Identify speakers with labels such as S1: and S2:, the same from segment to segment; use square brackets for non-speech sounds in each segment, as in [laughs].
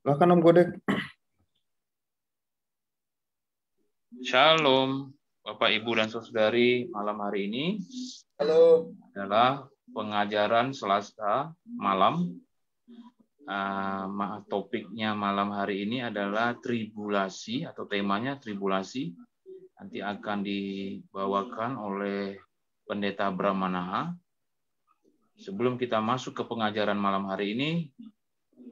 S1: Silahkan Om Godek. Shalom, Bapak, Ibu, dan Saudari malam hari ini. Halo. Adalah pengajaran Selasa malam. Uh, topiknya malam hari ini adalah tribulasi atau temanya tribulasi. Nanti akan dibawakan oleh Pendeta Brahmanaha. Sebelum kita masuk ke pengajaran malam hari ini,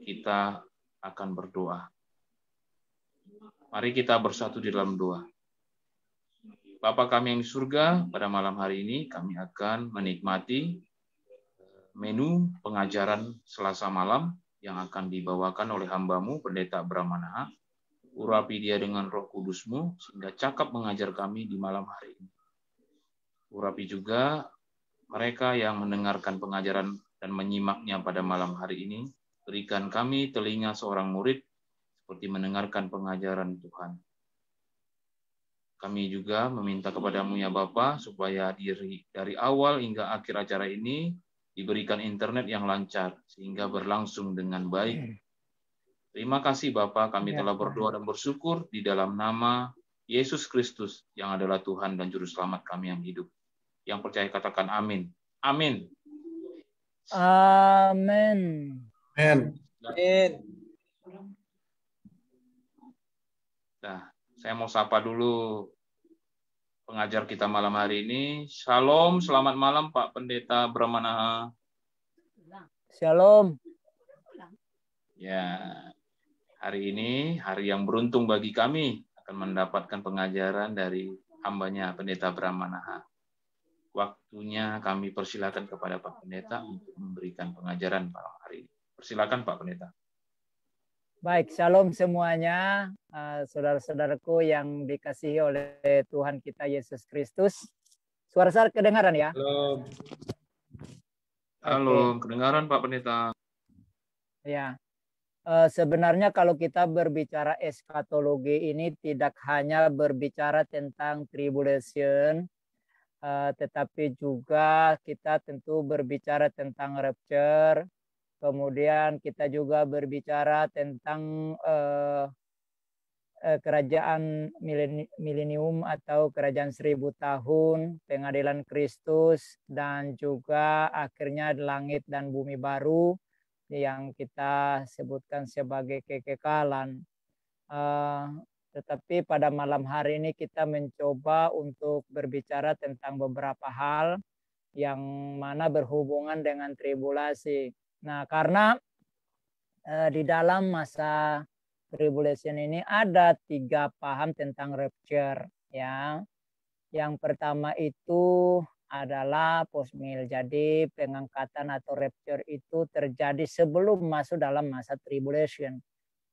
S1: kita akan berdoa. Mari kita bersatu di dalam doa. Bapa kami yang di surga, pada malam hari ini kami akan menikmati eh, menu pengajaran Selasa malam yang akan dibawakan oleh hambamu, Pendeta Brahmanaha. Urapi dia dengan roh kudusmu, sehingga cakap mengajar kami di malam hari ini. Urapi juga mereka yang mendengarkan pengajaran dan menyimaknya pada malam hari ini, Berikan kami telinga seorang murid seperti mendengarkan pengajaran Tuhan. Kami juga meminta kepadamu ya Bapa supaya diri dari awal hingga akhir acara ini diberikan internet yang lancar sehingga berlangsung dengan baik. Terima kasih Bapak, kami ya telah berdoa dan bersyukur di dalam nama Yesus Kristus yang adalah Tuhan dan juru selamat kami yang hidup. Yang percaya katakan amin. Amin.
S2: Amin. Amin. Amin.
S1: Nah, saya mau sapa dulu pengajar kita malam hari ini. Shalom, selamat malam Pak Pendeta Bramanaha.
S2: Shalom.
S1: Ya, hari ini hari yang beruntung bagi kami akan mendapatkan pengajaran dari hambanya Pendeta Bramanaha. Waktunya kami persilakan kepada Pak Pendeta untuk memberikan pengajaran malam hari ini. Persilakan Pak Pendeta.
S2: Baik, shalom semuanya, eh, saudara-saudaraku yang dikasihi oleh Tuhan kita Yesus Kristus. Suara saya kedengaran ya?
S1: Halo. Halo, kedengaran Pak Pendeta.
S2: Ya, eh, sebenarnya kalau kita berbicara eskatologi ini tidak hanya berbicara tentang tribulation, eh, tetapi juga kita tentu berbicara tentang rapture, Kemudian kita juga berbicara tentang uh, kerajaan milenium atau kerajaan seribu tahun, pengadilan Kristus, dan juga akhirnya langit dan bumi baru yang kita sebutkan sebagai kekekalan. Uh, tetapi pada malam hari ini kita mencoba untuk berbicara tentang beberapa hal yang mana berhubungan dengan tribulasi. Nah, karena eh, di dalam masa tribulation ini ada tiga paham tentang rapture ya. Yang pertama itu adalah postmil. Jadi pengangkatan atau rapture itu terjadi sebelum masuk dalam masa tribulation.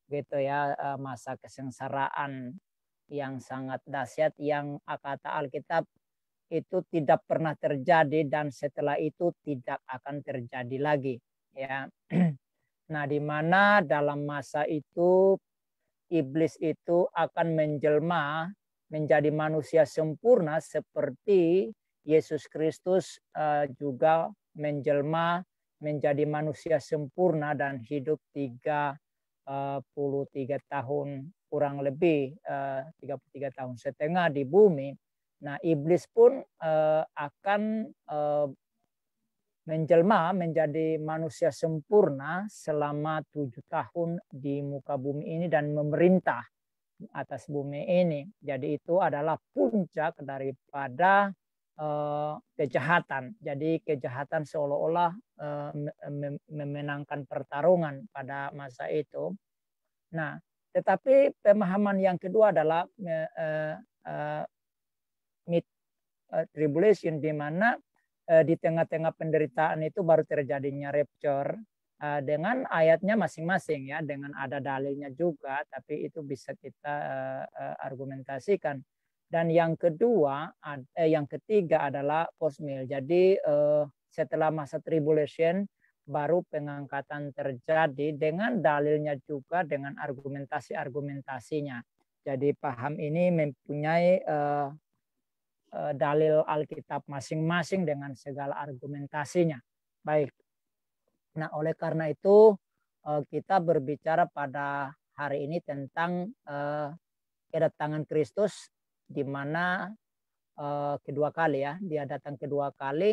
S2: Gitu ya, eh, masa kesengsaraan yang sangat dahsyat yang eh, kata Alkitab itu tidak pernah terjadi dan setelah itu tidak akan terjadi lagi ya. [clears throat] Nah, di mana dalam masa itu iblis itu akan menjelma menjadi manusia sempurna seperti Yesus Kristus eh, juga menjelma menjadi manusia sempurna dan hidup 33 tahun kurang lebih 33 eh, tahun setengah di bumi. Nah, iblis pun eh, akan menjelma menjadi manusia sempurna selama tujuh tahun di muka bumi ini dan memerintah atas bumi ini. Jadi itu adalah puncak daripada eh, kejahatan. Jadi kejahatan seolah-olah eh, memenangkan pertarungan pada masa itu. Nah, tetapi pemahaman yang kedua adalah uh, tribulation di mana Eh, di tengah-tengah penderitaan itu baru terjadinya rapture eh, dengan ayatnya masing-masing ya, dengan ada dalilnya juga, tapi itu bisa kita eh, argumentasikan. Dan yang kedua, yang ketiga adalah post Jadi setelah masa tribulation baru pengangkatan terjadi dengan dalilnya juga dengan argumentasi-argumentasinya. Jadi paham ini mempunyai Eh, dalil Alkitab masing-masing dengan segala argumentasinya. Baik. Nah, oleh karena itu eh, kita berbicara pada hari ini tentang eh, kedatangan Kristus di mana kedua kali ya, dia datang kedua kali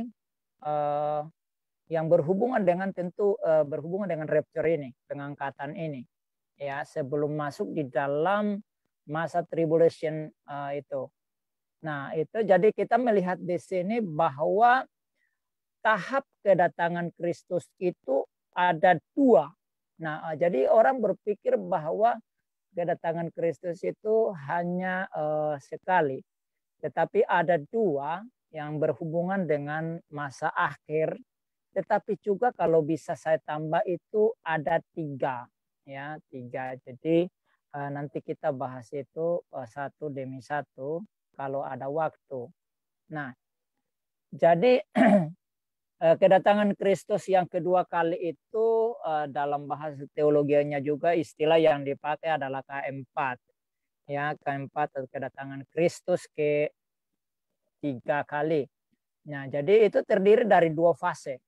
S2: yang berhubungan dengan tentu berhubungan dengan rapture ini, pengangkatan ini. Ya, sebelum masuk di dalam masa tribulation itu Nah, itu jadi kita melihat di sini bahwa tahap kedatangan Kristus itu ada dua. Nah, eh, jadi orang berpikir bahwa kedatangan Kristus itu hanya uh, sekali, tetapi ada dua yang berhubungan dengan masa akhir. Tetapi juga kalau bisa saya tambah itu ada tiga, ya tiga. Jadi uh, nanti kita bahas itu uh, satu demi satu kalau ada waktu. Nah, jadi [clears throat] eh, kedatangan Kristus yang kedua kali itu eh, dalam bahasa teologianya juga istilah yang dipakai adalah K4. Ya, K4 kedatangan Kristus ke tiga kali. Nah, jadi itu terdiri dari dua fase.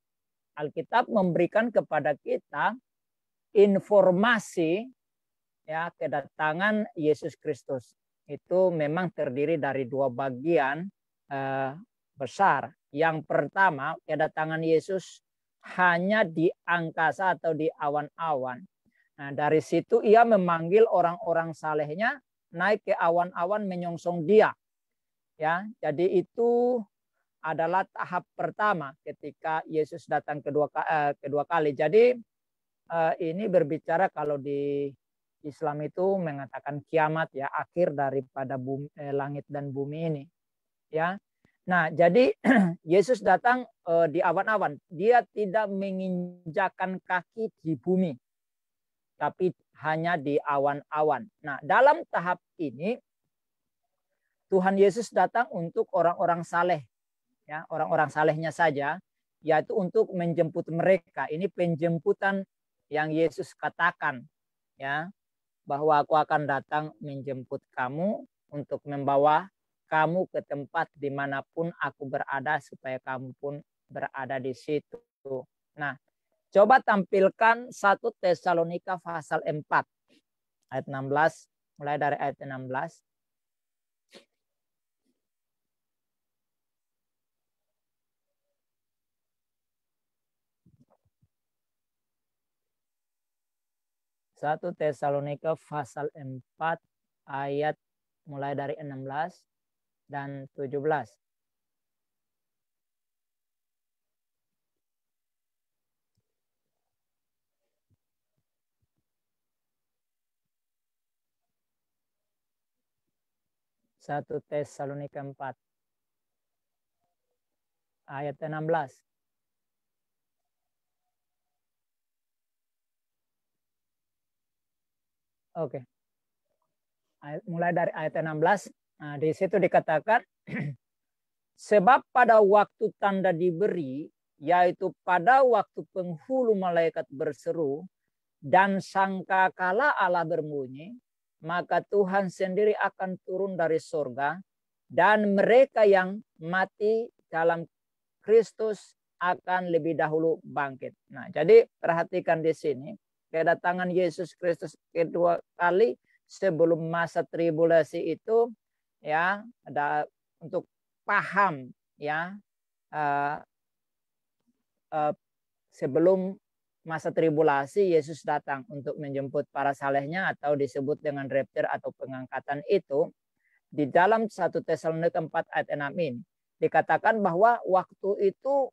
S2: Alkitab memberikan kepada kita informasi ya kedatangan Yesus Kristus itu memang terdiri dari dua bagian eh, besar. Yang pertama, kedatangan Yesus hanya di angkasa atau di awan-awan. Nah, dari situ ia memanggil orang-orang salehnya naik ke awan-awan menyongsong dia. Ya, jadi itu adalah tahap pertama ketika Yesus datang kedua eh, kedua kali. Jadi eh, ini berbicara kalau di Islam itu mengatakan kiamat ya akhir daripada bumi, eh, langit dan bumi ini ya nah jadi [clears throat] Yesus datang eh, di awan-awan dia tidak menginjakan kaki di bumi tapi hanya di awan-awan nah dalam tahap ini Tuhan Yesus datang untuk orang-orang saleh ya orang-orang salehnya saja yaitu untuk menjemput mereka ini penjemputan yang Yesus katakan ya bahwa aku akan datang menjemput kamu untuk membawa kamu ke tempat dimanapun aku berada supaya kamu pun berada di situ. Nah, coba tampilkan satu Tesalonika pasal 4 ayat 16 mulai dari ayat 16 1 Tesalonika pasal 4 ayat mulai dari 16 dan 17. Satu tes Salonika 4 ayat 16. Oke. Okay. Mulai dari ayat 16. Nah, di situ dikatakan [clears throat] sebab pada waktu tanda diberi yaitu pada waktu penghulu malaikat berseru dan sangka kala Allah berbunyi maka Tuhan sendiri akan turun dari surga dan mereka yang mati dalam Kristus akan lebih dahulu bangkit. Nah, jadi perhatikan di sini kedatangan Yesus Kristus kedua kali sebelum masa tribulasi itu ya ada untuk paham ya uh, uh, sebelum masa tribulasi Yesus datang untuk menjemput para salehnya atau disebut dengan rapture atau pengangkatan itu di dalam satu Tesalonika 4 ayat 6 ini dikatakan bahwa waktu itu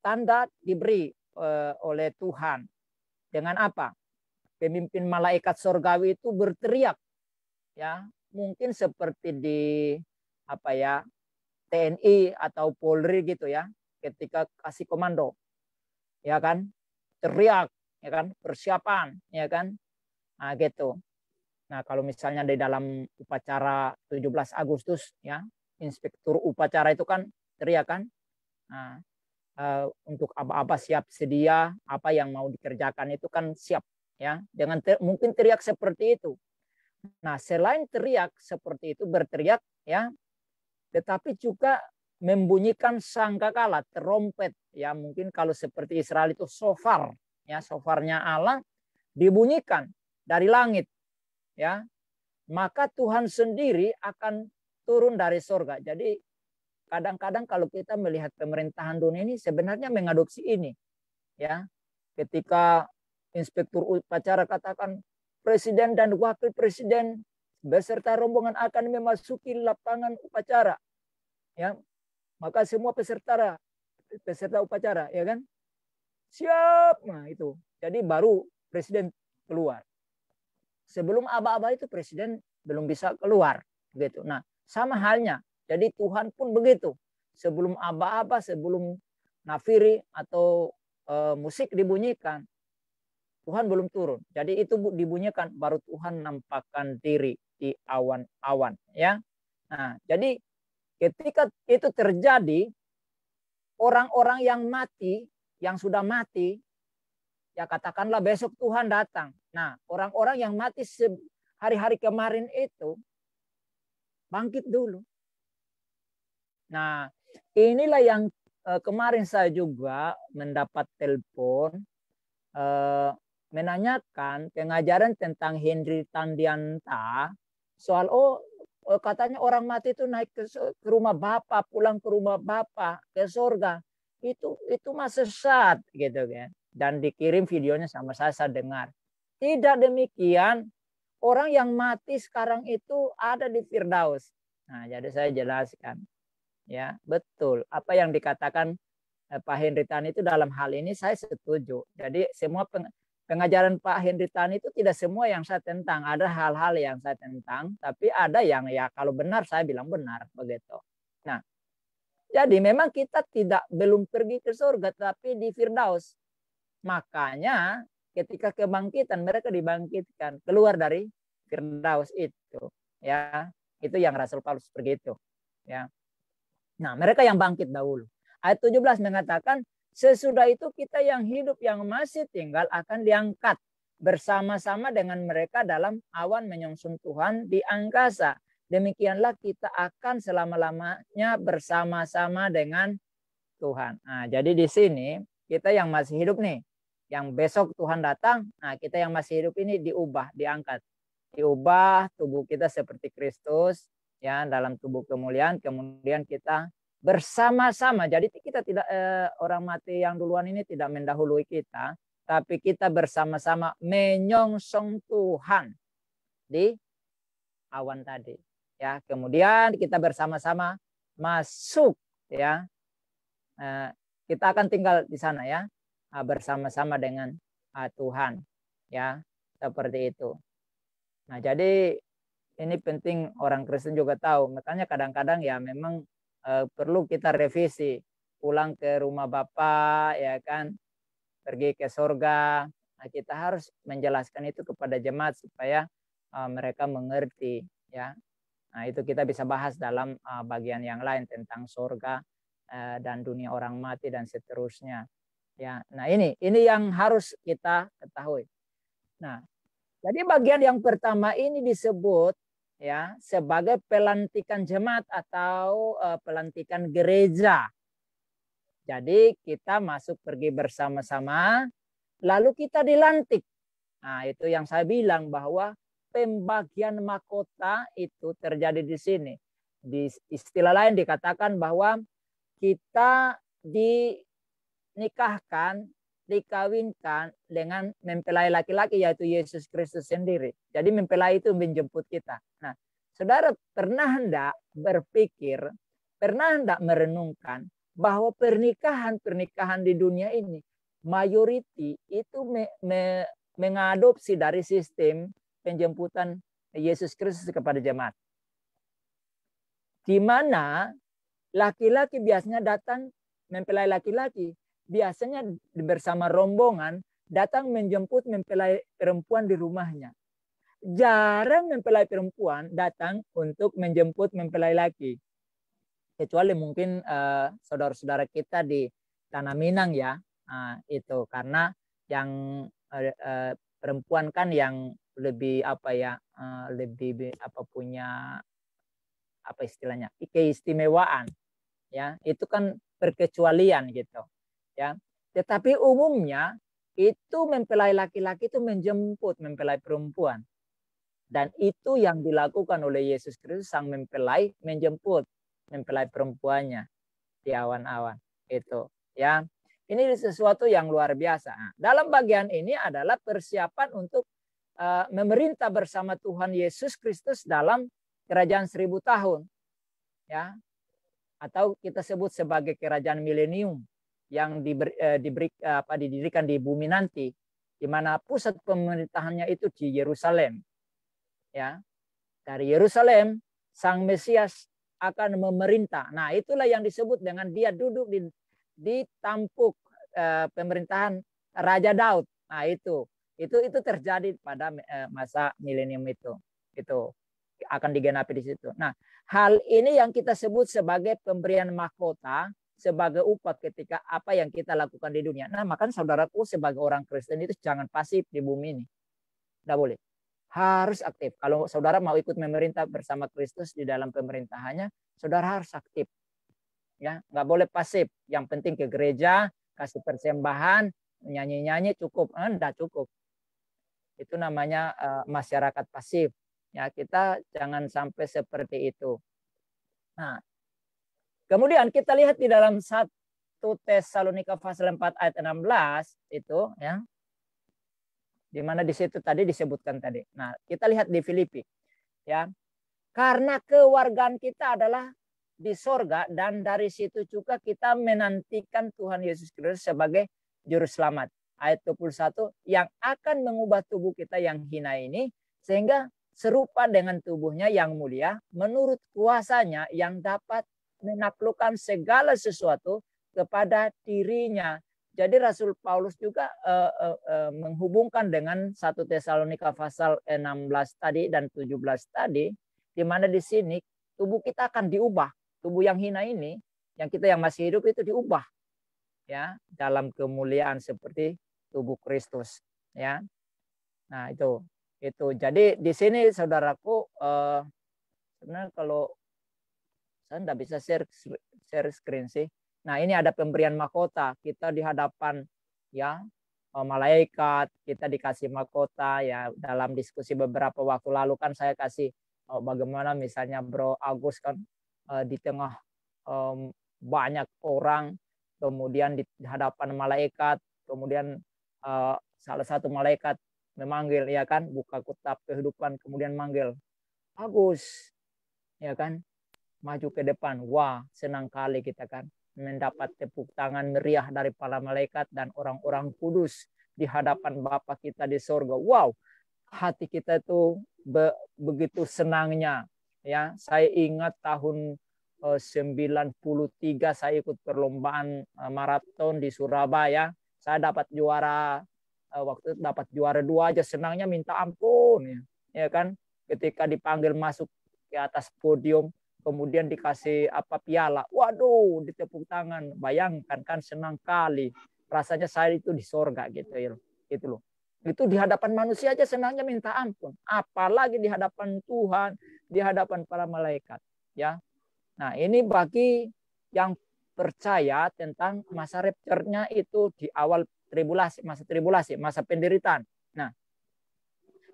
S2: tanda diberi eh, oleh Tuhan dengan apa? Pemimpin malaikat surgawi itu berteriak. Ya, mungkin seperti di apa ya? TNI atau Polri gitu ya, ketika kasih komando. Ya kan? Teriak, ya kan? Persiapan, ya kan? Nah, gitu. Nah, kalau misalnya di dalam upacara 17 Agustus ya, inspektur upacara itu kan teriak kan Nah, Eh, untuk apa-apa siap sedia, apa yang mau dikerjakan itu kan siap ya. Dengan ter, mungkin teriak seperti itu. Nah, selain teriak seperti itu berteriak ya, tetapi juga membunyikan sangkakala, terompet ya. Mungkin kalau seperti Israel itu sofar ya, sofarnya Allah dibunyikan dari langit ya. Maka Tuhan sendiri akan turun dari sorga. Jadi Kadang-kadang kalau kita melihat pemerintahan dunia ini sebenarnya mengadopsi ini. Ya. Ketika inspektur upacara katakan presiden dan wakil presiden beserta rombongan akan memasuki lapangan upacara. Ya. Maka semua peserta peserta upacara ya kan siap nah itu jadi baru presiden keluar sebelum aba-aba itu presiden belum bisa keluar gitu nah sama halnya jadi Tuhan pun begitu. Sebelum aba-aba, sebelum nafiri atau e, musik dibunyikan, Tuhan belum turun. Jadi itu dibunyikan baru Tuhan nampakkan diri di awan-awan ya. Nah, jadi ketika itu terjadi orang-orang yang mati, yang sudah mati ya katakanlah besok Tuhan datang. Nah, orang-orang yang mati hari-hari kemarin itu bangkit dulu. Nah, inilah yang eh, kemarin saya juga mendapat telepon eh, menanyakan pengajaran tentang Henry Tandianta soal oh eh, katanya orang mati itu naik ke, ke rumah bapak pulang ke rumah bapak ke surga. Itu itu mah sesat gitu kan. Dan dikirim videonya sama saya saya dengar. Tidak demikian, orang yang mati sekarang itu ada di Firdaus. Nah, jadi saya jelaskan ya betul apa yang dikatakan eh, Pak Henry Tan itu dalam hal ini saya setuju. Jadi semua peng, pengajaran Pak Henry Tan itu tidak semua yang saya tentang. Ada hal-hal yang saya tentang, tapi ada yang ya kalau benar saya bilang benar begitu. Nah, jadi memang kita tidak belum pergi ke surga, tapi di Firdaus. Makanya ketika kebangkitan mereka dibangkitkan keluar dari Firdaus itu, ya itu yang Rasul Paulus begitu, ya. Nah, mereka yang bangkit dahulu. Ayat 17 mengatakan, sesudah itu kita yang hidup yang masih tinggal akan diangkat bersama-sama dengan mereka dalam awan menyongsong Tuhan di angkasa. Demikianlah kita akan selama-lamanya bersama-sama dengan Tuhan. Nah, jadi di sini kita yang masih hidup nih, yang besok Tuhan datang, nah kita yang masih hidup ini diubah, diangkat. Diubah tubuh kita seperti Kristus, ya dalam tubuh kemuliaan kemudian kita bersama-sama jadi kita tidak eh, orang mati yang duluan ini tidak mendahului kita tapi kita bersama-sama menyongsong Tuhan di awan tadi ya kemudian kita bersama-sama masuk ya eh, kita akan tinggal di sana ya ah, bersama-sama dengan ah, Tuhan ya seperti itu nah jadi ini penting orang Kristen juga tahu. Makanya kadang-kadang ya memang uh, perlu kita revisi, pulang ke rumah Bapak ya kan, pergi ke sorga. Nah, kita harus menjelaskan itu kepada jemaat supaya uh, mereka mengerti ya. Nah, itu kita bisa bahas dalam uh, bagian yang lain tentang sorga uh, dan dunia orang mati dan seterusnya. Ya, nah ini ini yang harus kita ketahui. Nah, jadi bagian yang pertama ini disebut ya sebagai pelantikan jemaat atau uh, pelantikan gereja. Jadi kita masuk pergi bersama-sama, lalu kita dilantik. Nah, itu yang saya bilang bahwa pembagian mahkota itu terjadi di sini. Di istilah lain dikatakan bahwa kita dinikahkan dikawinkan dengan mempelai laki-laki yaitu Yesus Kristus sendiri. Jadi mempelai itu menjemput kita. Nah, Saudara pernah hendak berpikir, pernah hendak merenungkan bahwa pernikahan-pernikahan di dunia ini mayoriti itu me, me, mengadopsi dari sistem penjemputan Yesus Kristus kepada jemaat. Di mana laki-laki biasanya datang mempelai laki-laki, biasanya bersama rombongan datang menjemput mempelai perempuan di rumahnya. Jarang mempelai perempuan datang untuk menjemput mempelai laki. Kecuali mungkin saudara eh, saudara-saudara kita di Tanah Minang ya, uh, itu karena yang uh, uh, perempuan kan yang lebih apa ya, uh, lebih apa punya apa istilahnya keistimewaan ya itu kan perkecualian gitu ya tetapi umumnya itu mempelai laki-laki itu menjemput mempelai perempuan dan itu yang dilakukan oleh Yesus Kristus sang mempelai menjemput mempelai perempuannya di awan-awan itu ya ini sesuatu yang luar biasa nah, dalam bagian ini adalah persiapan untuk eh, memerintah bersama Tuhan Yesus Kristus dalam kerajaan seribu tahun ya atau kita sebut sebagai kerajaan milenium yang diberi, eh, diberi apa didirikan di bumi nanti di mana pusat pemerintahannya itu di Yerusalem. Ya. Dari Yerusalem Sang Mesias akan memerintah. Nah, itulah yang disebut dengan dia duduk di di tampuk eh, pemerintahan Raja Daud. Nah, itu. Itu itu terjadi pada eh, masa milenium itu. Itu akan digenapi di situ. Nah, hal ini yang kita sebut sebagai pemberian mahkota sebagai upah ketika apa yang kita lakukan di dunia. Nah, maka saudaraku sebagai orang Kristen itu jangan pasif di bumi ini. Tidak boleh. Harus aktif. Kalau saudara mau ikut memerintah bersama Kristus di dalam pemerintahannya, saudara harus aktif. Ya, nggak boleh pasif. Yang penting ke gereja, kasih persembahan, nyanyi-nyanyi cukup. Enggak ah, cukup. Itu namanya uh, masyarakat pasif. Ya, kita jangan sampai seperti itu. Nah, Kemudian kita lihat di dalam satu Tesalonika pasal 4 ayat 16 itu ya. Di mana di situ tadi disebutkan tadi. Nah, kita lihat di Filipi ya. Karena kewargaan kita adalah di sorga dan dari situ juga kita menantikan Tuhan Yesus Kristus sebagai juru selamat. Ayat 21 yang akan mengubah tubuh kita yang hina ini sehingga serupa dengan tubuhnya yang mulia menurut kuasanya yang dapat menaklukkan segala sesuatu kepada dirinya. Jadi Rasul Paulus juga uh, uh, uh, menghubungkan dengan satu Tesalonika pasal 16 tadi dan 17 tadi di mana di sini tubuh kita akan diubah. Tubuh yang hina ini, yang kita yang masih hidup itu diubah ya dalam kemuliaan seperti tubuh Kristus ya. Nah, itu itu. Jadi di sini saudaraku uh, sebenarnya kalau saya tidak bisa share, share screen sih. Nah ini ada pemberian mahkota. Kita di hadapan ya eh, malaikat, kita dikasih mahkota ya dalam diskusi beberapa waktu lalu kan saya kasih oh, bagaimana misalnya Bro Agus kan eh, di tengah eh, banyak orang kemudian di hadapan malaikat, kemudian eh, salah satu malaikat memanggil ya kan buka kutab kehidupan kemudian manggil Agus ya kan maju ke depan. Wah, senang kali kita kan mendapat tepuk tangan meriah dari para malaikat dan orang-orang kudus di hadapan Bapa kita di sorga. Wow, hati kita itu be begitu senangnya. Ya, saya ingat tahun 93 eh, saya ikut perlombaan eh, maraton di Surabaya. Saya dapat juara eh, waktu itu dapat juara dua aja senangnya minta ampun ya, ya kan ketika dipanggil masuk ke atas podium kemudian dikasih apa piala. Waduh, ditepuk tangan. Bayangkan kan senang kali. Rasanya saya itu di sorga gitu ya. Gitu loh. Itu di hadapan manusia aja senangnya minta ampun. Apalagi di hadapan Tuhan, di hadapan para malaikat. Ya. Nah ini bagi yang percaya tentang masa rapture itu di awal tribulasi, masa tribulasi, masa penderitaan. Nah,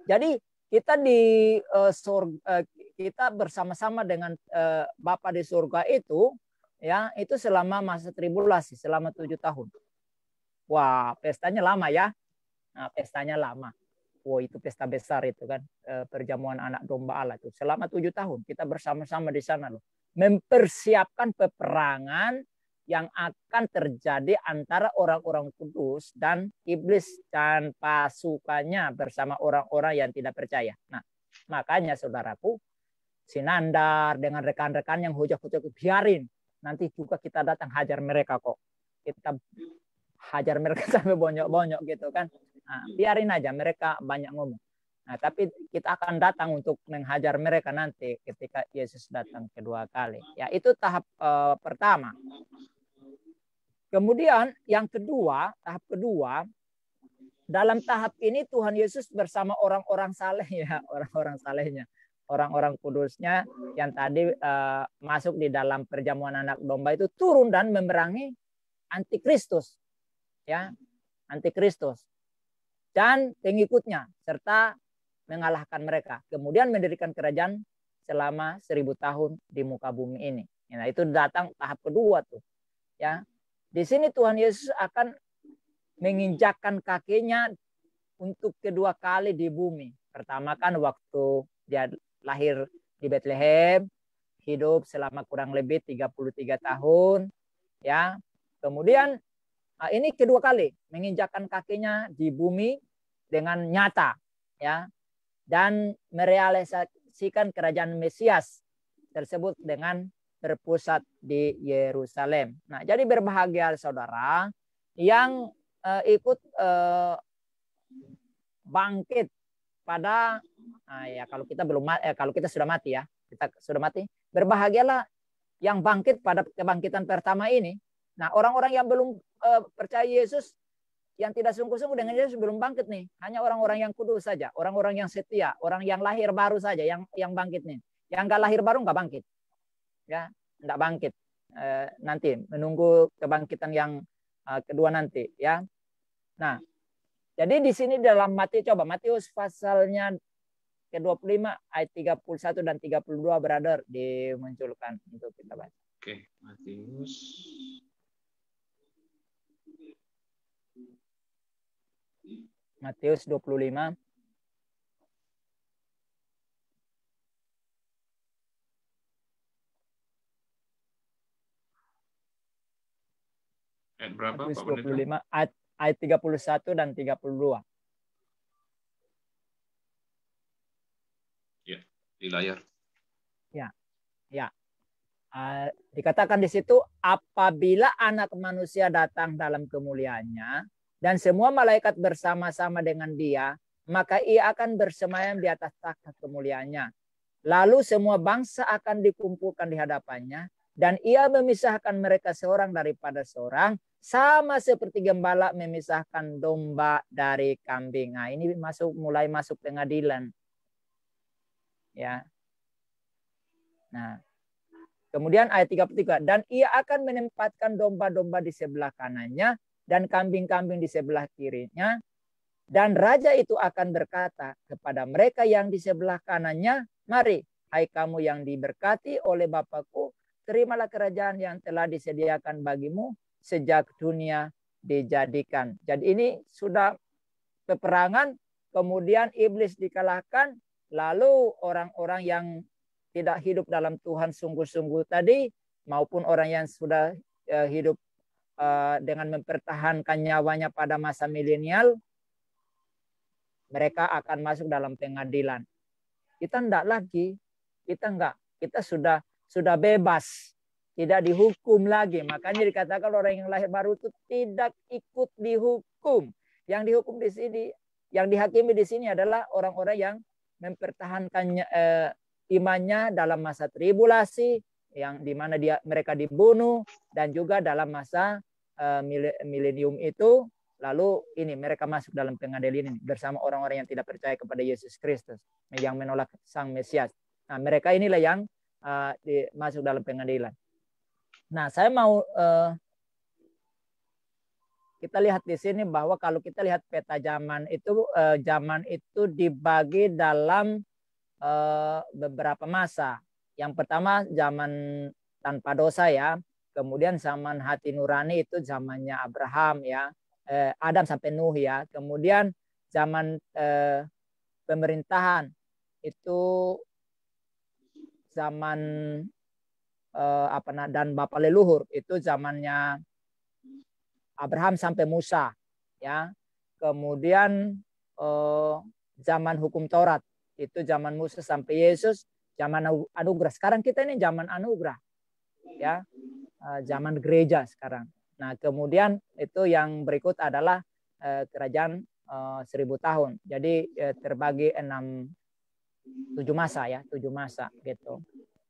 S2: jadi kita di uh, eh, surga, eh, kita bersama-sama dengan uh, eh, Bapa di surga itu ya itu selama masa tribulasi selama tujuh tahun. Wah pestanya lama ya, nah, pestanya lama. Wow itu pesta besar itu kan uh, perjamuan anak domba Allah itu selama tujuh tahun kita bersama-sama di sana loh mempersiapkan peperangan yang akan terjadi antara orang-orang kudus dan iblis dan pasukannya bersama orang-orang yang tidak percaya. Nah, makanya saudaraku, sinandar dengan rekan-rekan yang hujah-hujah biarin. Nanti juga kita datang hajar mereka kok. Kita hajar mereka [laughs] sampai bonyok-bonyok gitu kan. Nah, biarin aja mereka banyak ngomong. Nah, tapi kita akan datang untuk menghajar mereka nanti ketika Yesus datang kedua kali. Ya, itu tahap uh, pertama. Kemudian yang kedua, tahap kedua, dalam tahap ini Tuhan Yesus bersama orang-orang saleh ya, [laughs] orang-orang salehnya, orang-orang kudusnya yang tadi uh, masuk di dalam perjamuan anak domba itu turun dan memerangi antikristus. Ya, antikristus. Dan pengikutnya serta mengalahkan mereka. Kemudian mendirikan kerajaan selama seribu tahun di muka bumi ini. Nah, itu datang tahap kedua tuh. Ya, di sini Tuhan Yesus akan menginjakkan kakinya untuk kedua kali di bumi. Pertama kan waktu dia lahir di Bethlehem, hidup selama kurang lebih 33 tahun, ya. Kemudian ah, ini kedua kali menginjakkan kakinya di bumi dengan nyata, ya. Dan merealisasikan kerajaan Mesias tersebut dengan berpusat di Yerusalem. Nah, jadi berbahagia saudara yang uh, ikut uh, bangkit pada nah ya kalau kita belum eh, kalau kita sudah mati ya kita sudah mati berbahagialah yang bangkit pada kebangkitan pertama ini nah orang-orang yang belum uh, percaya Yesus yang tidak sungguh-sungguh dengan Yesus belum bangkit nih hanya orang-orang yang kudus saja orang-orang yang setia orang yang lahir baru saja yang yang bangkit nih yang nggak lahir baru nggak bangkit ya tidak bangkit eh, nanti menunggu kebangkitan yang e, kedua nanti ya nah jadi di sini dalam mati coba Matius pasalnya ke-25 ayat 31 dan 32 brother dimunculkan untuk kita baca.
S1: Oke, Matius
S2: Matius 25 Ayat eh, berapa Matius 25 ayat, ayat 31 dan 32.
S1: Ya, di layar.
S2: Ya. Ya. Uh, dikatakan di situ apabila anak manusia datang dalam kemuliaannya dan semua malaikat bersama-sama dengan dia, maka ia akan bersemayam di atas takhta kemuliaannya. Lalu semua bangsa akan dikumpulkan di hadapannya dan ia memisahkan mereka seorang daripada seorang, sama seperti gembala memisahkan domba dari kambing. Nah, ini masuk mulai masuk pengadilan. Ya. Nah, kemudian ayat 33 dan ia akan menempatkan domba-domba di sebelah kanannya dan kambing-kambing di sebelah kirinya dan raja itu akan berkata kepada mereka yang di sebelah kanannya, mari hai kamu yang diberkati oleh Bapakku, terimalah kerajaan yang telah disediakan bagimu sejak dunia dijadikan. Jadi ini sudah peperangan, kemudian iblis dikalahkan, lalu orang-orang yang tidak hidup dalam Tuhan sungguh-sungguh tadi maupun orang yang sudah eh, hidup eh, dengan mempertahankan nyawanya pada masa milenial mereka akan masuk dalam pengadilan. Kita enggak lagi, kita enggak, kita sudah sudah bebas, tidak dihukum lagi. Makanya dikatakan orang yang lahir baru itu tidak ikut dihukum. Yang dihukum di sini, yang dihakimi di sini adalah orang-orang yang mempertahankannya eh, imannya dalam masa tribulasi, yang di mana dia mereka dibunuh dan juga dalam masa eh, milenium itu lalu ini mereka masuk dalam pengadilan ini bersama orang-orang yang tidak percaya kepada Yesus Kristus yang menolak Sang Mesias. Nah, mereka inilah yang uh, di, masuk dalam pengadilan. Nah, saya mau uh, kita lihat di sini bahwa kalau kita lihat peta zaman itu uh, zaman itu dibagi dalam uh, beberapa masa. Yang pertama zaman tanpa dosa ya, kemudian zaman hati nurani itu zamannya Abraham ya, uh, Adam sampai Nuh ya, kemudian zaman uh, pemerintahan itu zaman eh, apa dan bapak leluhur itu zamannya Abraham sampai Musa ya kemudian eh, zaman hukum Taurat itu zaman Musa sampai Yesus zaman anugerah sekarang kita ini zaman anugerah ya eh, zaman gereja sekarang nah kemudian itu yang berikut adalah eh, kerajaan eh, seribu tahun jadi eh, terbagi enam tujuh masa ya, tujuh masa gitu.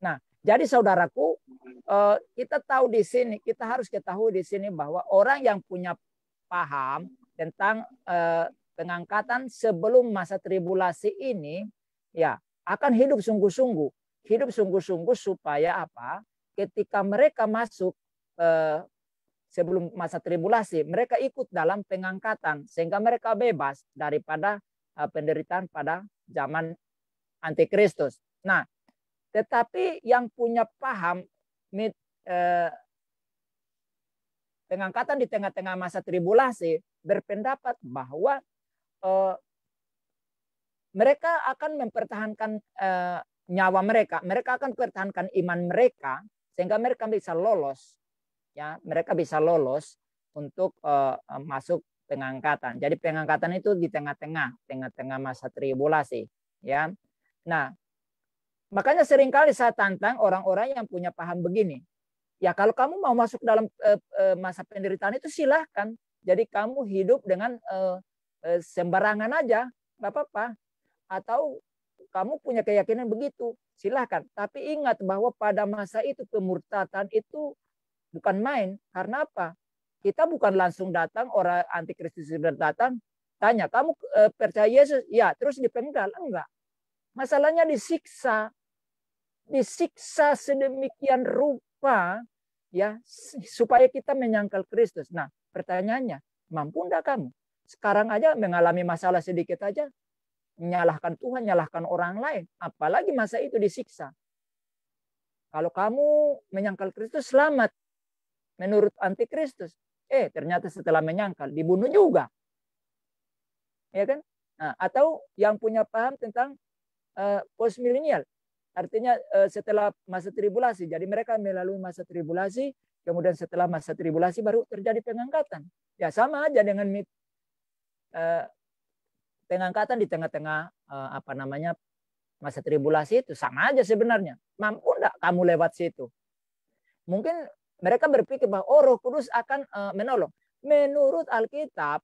S2: Nah, jadi saudaraku, eh, kita tahu di sini, kita harus ketahui di sini bahwa orang yang punya paham tentang eh, pengangkatan sebelum masa tribulasi ini, ya akan hidup sungguh-sungguh, hidup sungguh-sungguh supaya apa? Ketika mereka masuk eh, sebelum masa tribulasi, mereka ikut dalam pengangkatan sehingga mereka bebas daripada penderitaan pada zaman antikristus. Nah, tetapi yang punya paham mit, eh, pengangkatan di tengah-tengah masa tribulasi berpendapat bahwa eh, mereka akan mempertahankan eh, nyawa mereka, mereka akan mempertahankan iman mereka sehingga mereka bisa lolos, ya mereka bisa lolos untuk eh, masuk pengangkatan. Jadi pengangkatan itu di tengah-tengah, tengah-tengah masa tribulasi, ya. Nah, makanya seringkali saya tantang orang-orang yang punya paham begini. Ya kalau kamu mau masuk dalam eh, eh, masa penderitaan itu silahkan. Jadi kamu hidup dengan eh, sembarangan aja, nggak apa-apa. Atau kamu punya keyakinan begitu, silahkan. Tapi ingat bahwa pada masa itu kemurtatan itu bukan main. Karena apa? Kita bukan langsung datang, orang antikristus datang, tanya, kamu percaya Yesus? Ya, terus dipenggal? Enggak. Masalahnya disiksa. Disiksa sedemikian rupa ya supaya kita menyangkal Kristus. Nah, pertanyaannya, mampu enggak kamu? Sekarang aja mengalami masalah sedikit aja menyalahkan Tuhan, menyalahkan orang lain, apalagi masa itu disiksa. Kalau kamu menyangkal Kristus selamat menurut antikristus. Eh, ternyata setelah menyangkal dibunuh juga. Ya kan? Nah, atau yang punya paham tentang Eh, post milenial. Artinya eh, setelah masa tribulasi. Jadi mereka melalui masa tribulasi, kemudian setelah masa tribulasi baru terjadi pengangkatan. Ya sama aja dengan mit, eh, pengangkatan di tengah-tengah apa namanya masa tribulasi itu sama aja sebenarnya. Mampu enggak kamu lewat situ? Mungkin mereka berpikir bahwa oh Roh Kudus akan menolong. Menurut Alkitab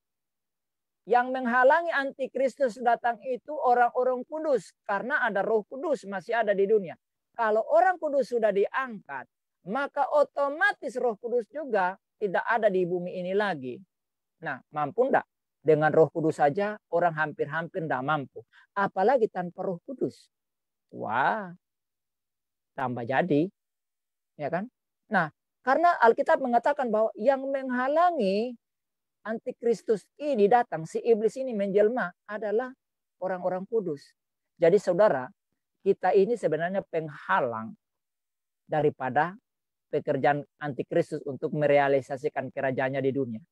S2: yang menghalangi antikristus datang itu orang-orang kudus karena ada Roh Kudus masih ada di dunia. Kalau orang kudus sudah diangkat, maka otomatis Roh Kudus juga tidak ada di bumi ini lagi. Nah, mampu enggak? Dengan Roh Kudus saja orang hampir-hampir enggak mampu, apalagi tanpa Roh Kudus. Wah, tambah jadi. Ya kan? Nah, karena Alkitab mengatakan bahwa yang menghalangi antikristus ini datang, si iblis ini menjelma adalah orang-orang kudus. Jadi saudara, kita ini sebenarnya penghalang daripada pekerjaan antikristus untuk merealisasikan kerajaannya di dunia.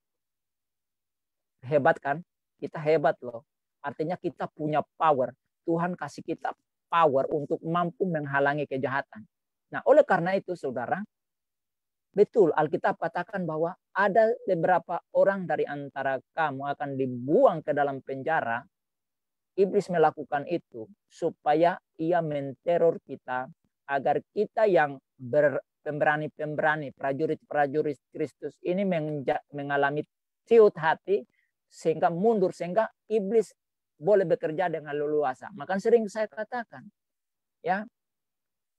S2: Hebat kan? Kita hebat loh. Artinya kita punya power. Tuhan kasih kita power untuk mampu menghalangi kejahatan. Nah, oleh karena itu saudara, Betul, Alkitab katakan bahwa ada beberapa orang dari antara kamu akan dibuang ke dalam penjara. Iblis melakukan itu supaya ia menteror kita agar kita yang pemberani-pemberani, prajurit-prajurit Kristus ini mengalami tiut hati sehingga mundur, sehingga iblis boleh bekerja dengan leluasa. Maka sering saya katakan, ya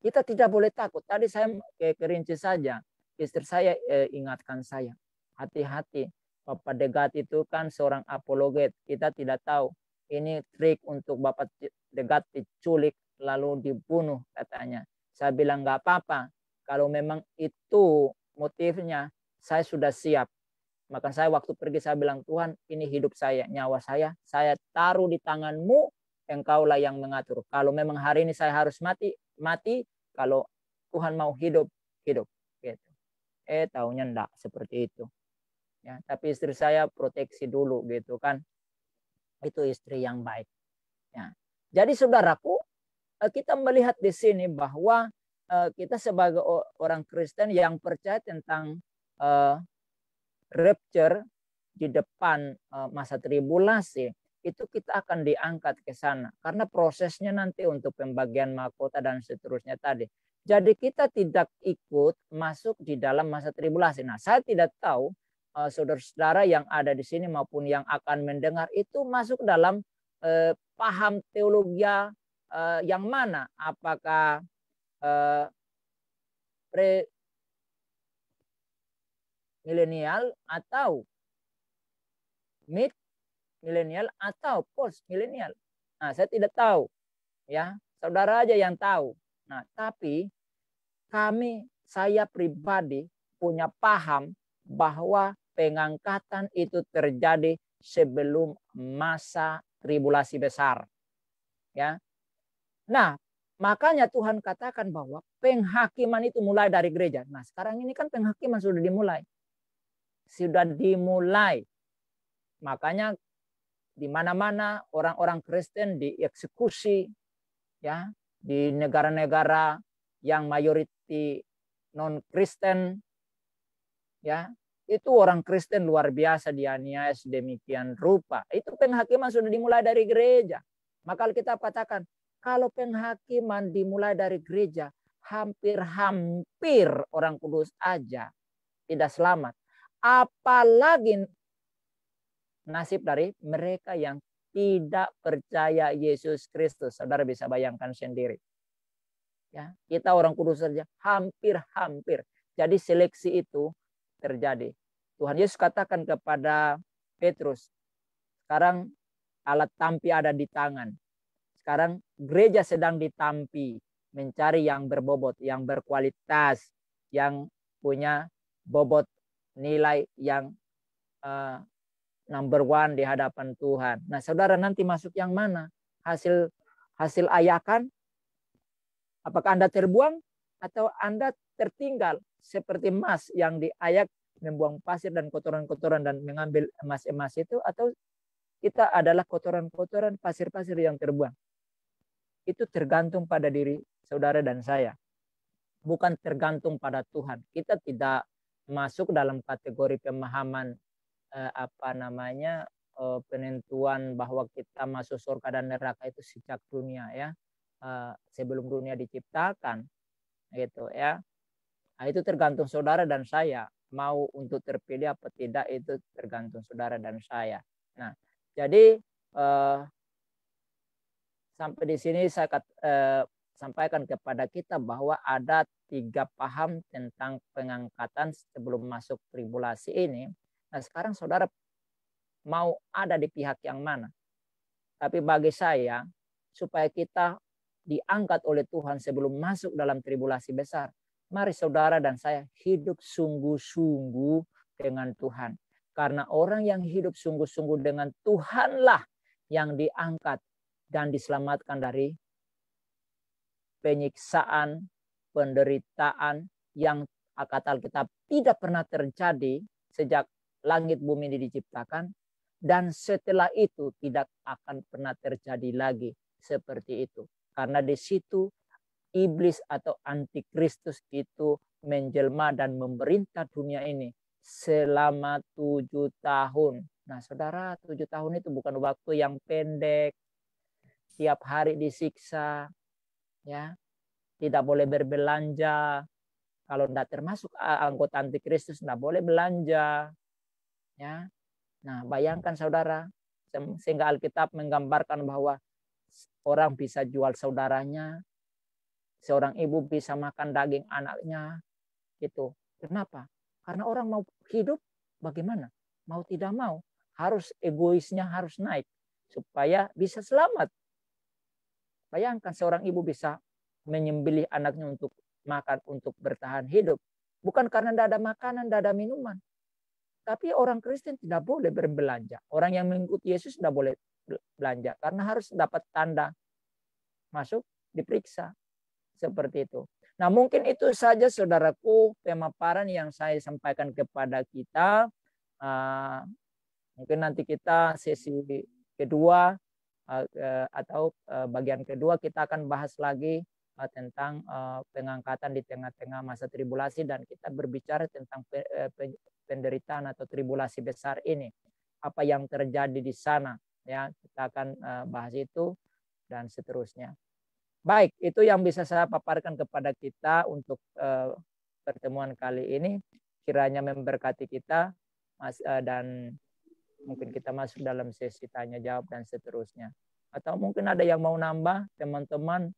S2: kita tidak boleh takut. Tadi saya ke Kerinci saja, istri saya eh, ingatkan saya, hati-hati. Bapak Degat itu kan seorang apologet. Kita tidak tahu. Ini trik untuk Bapak Degat diculik lalu dibunuh katanya. Saya bilang nggak apa-apa. Kalau memang itu motifnya, saya sudah siap. Maka saya waktu pergi saya bilang, Tuhan ini hidup saya, nyawa saya. Saya taruh di tanganmu, engkaulah yang mengatur. Kalau memang hari ini saya harus mati, mati. Kalau Tuhan mau hidup, hidup eh tahunya ndak seperti itu ya tapi istri saya proteksi dulu gitu kan itu istri yang baik ya jadi saudaraku eh, kita melihat di sini bahwa eh, kita sebagai orang Kristen yang percaya tentang eh, rapture di depan masa tribulasi itu kita akan diangkat ke sana karena prosesnya nanti untuk pembagian mahkota dan seterusnya tadi jadi kita tidak ikut masuk di dalam masa tribulasi. Nah, saya tidak tahu eh, saudara-saudara yang ada di sini maupun yang akan mendengar itu masuk dalam eh, paham teologi eh, yang mana? Apakah eh, pre milenial atau mid milenial atau post milenial? Nah, saya tidak tahu. Ya, saudara aja yang tahu. Nah, tapi kami, saya pribadi punya paham bahwa pengangkatan itu terjadi sebelum masa tribulasi besar. Ya. Nah, makanya Tuhan katakan bahwa penghakiman itu mulai dari gereja. Nah, sekarang ini kan penghakiman sudah dimulai. Sudah dimulai. Makanya di mana-mana orang-orang Kristen dieksekusi ya, di negara-negara yang mayoritas seperti non Kristen ya itu orang Kristen luar biasa dianiaya sedemikian rupa itu penghakiman sudah dimulai dari gereja maka kita katakan kalau penghakiman dimulai dari gereja hampir-hampir orang kudus aja tidak selamat apalagi nasib dari mereka yang tidak percaya Yesus Kristus saudara bisa bayangkan sendiri Ya, kita orang kudus saja hampir-hampir. Jadi seleksi itu terjadi. Tuhan Yesus katakan kepada Petrus, sekarang alat tampi ada di tangan. Sekarang gereja sedang ditampi, mencari yang berbobot, yang berkualitas, yang punya bobot nilai yang uh, number one di hadapan Tuhan. Nah, saudara nanti masuk yang mana? Hasil hasil ayakan Apakah Anda terbuang atau Anda tertinggal seperti emas yang diayak membuang pasir dan kotoran-kotoran dan mengambil emas-emas itu atau kita adalah kotoran-kotoran pasir-pasir yang terbuang. Itu tergantung pada diri saudara dan saya. Bukan tergantung pada Tuhan. Kita tidak masuk dalam kategori pemahaman eh, apa namanya eh, penentuan bahwa kita masuk surga dan neraka itu sejak dunia ya. Eh, sebelum dunia diciptakan gitu ya nah, itu tergantung saudara dan saya mau untuk terpilih apa tidak itu tergantung saudara dan saya nah jadi eh, sampai di sini saya eh, sampaikan kepada kita bahwa ada tiga paham tentang pengangkatan sebelum masuk tribulasi ini. Nah sekarang saudara mau ada di pihak yang mana? Tapi bagi saya, supaya kita diangkat oleh Tuhan sebelum masuk dalam tribulasi besar. Mari saudara dan saya hidup sungguh-sungguh dengan Tuhan. Karena orang yang hidup sungguh-sungguh dengan Tuhanlah yang diangkat dan diselamatkan dari penyiksaan, penderitaan yang kata Alkitab tidak pernah terjadi sejak langit bumi ini diciptakan dan setelah itu tidak akan pernah terjadi lagi seperti itu karena di situ iblis atau antikristus itu menjelma dan memerintah dunia ini selama tujuh tahun. Nah, saudara, tujuh tahun itu bukan waktu yang pendek. Tiap hari disiksa, ya, tidak boleh berbelanja. Kalau tidak termasuk anggota antikristus, tidak boleh belanja, ya. Nah, bayangkan saudara, sehingga Alkitab menggambarkan bahwa Orang bisa jual saudaranya, seorang ibu bisa makan daging anaknya, gitu. Kenapa? Karena orang mau hidup bagaimana? Mau tidak mau harus egoisnya harus naik supaya bisa selamat. Bayangkan seorang ibu bisa menyembelih anaknya untuk makan untuk bertahan hidup, bukan karena tidak ada makanan, tidak ada minuman. Tapi orang Kristen tidak boleh berbelanja. Orang yang mengikuti Yesus tidak boleh belanja karena harus dapat tanda masuk diperiksa seperti itu. Nah, mungkin itu saja saudaraku pemaparan yang saya sampaikan kepada kita. Ah, mungkin nanti kita sesi kedua ah, eh, atau eh, bagian kedua kita akan bahas lagi ah, tentang eh, pengangkatan di tengah-tengah masa tribulasi dan kita berbicara tentang penderitaan atau tribulasi besar ini. Apa yang terjadi di sana? ya kita akan eh, bahas itu dan seterusnya baik itu yang bisa saya paparkan kepada kita untuk eh, pertemuan kali ini kiranya memberkati kita eh, dan mungkin kita masuk dalam sesi tanya jawab dan seterusnya atau mungkin ada yang mau nambah teman-teman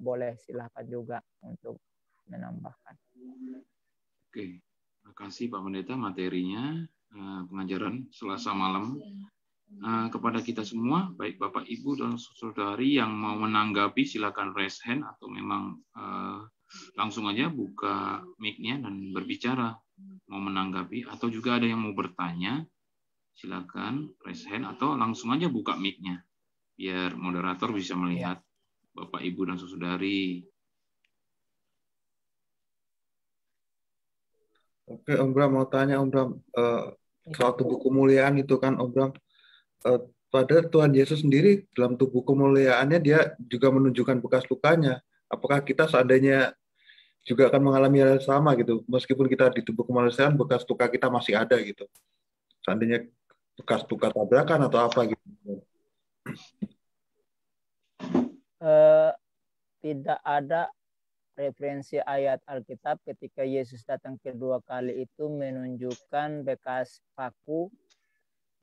S2: boleh silahkan juga untuk
S1: menambahkan. Oke, terima kasih Pak Pendeta materinya pengajaran Selasa malam Eh, kepada kita semua, baik Bapak, Ibu, dan saudari yang mau menanggapi, silakan raise hand atau memang eh, langsung aja buka mic-nya dan berbicara, mau menanggapi, atau juga ada yang mau bertanya, silakan raise hand atau langsung aja buka mic-nya, biar moderator bisa melihat Bapak, Ibu, dan saudari. Oke, Om Bram, mau tanya Om Bram, uh, suatu buku itu kan Om Bram, Eh, pada Tuhan Yesus sendiri dalam tubuh kemuliaannya dia juga menunjukkan bekas lukanya. Apakah kita seandainya juga akan mengalami hal yang sama gitu, meskipun kita di tubuh kemuliaan bekas luka kita masih ada gitu. Seandainya bekas luka tabrakan atau apa gitu.
S2: Uh, tidak ada referensi ayat Alkitab ketika Yesus datang kedua kali itu menunjukkan bekas paku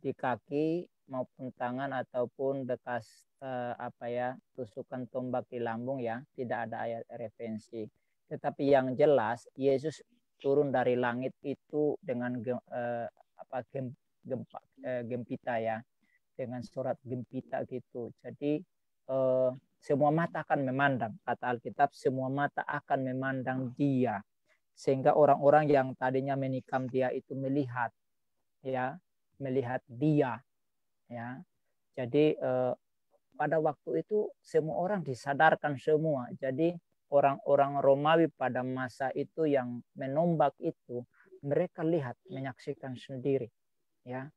S2: di kaki maupun tangan ataupun bekas eh, apa ya tusukan tombak di lambung ya tidak ada ayat referensi tetapi yang jelas Yesus turun dari langit itu dengan eh, apa gem, gempa eh, gempita ya dengan surat gempita gitu jadi eh, semua mata akan memandang kata Alkitab semua mata akan memandang dia sehingga orang-orang yang tadinya menikam dia itu melihat ya melihat dia ya jadi eh, pada waktu itu semua orang disadarkan semua jadi orang-orang Romawi pada masa itu yang menombak itu mereka lihat menyaksikan sendiri ya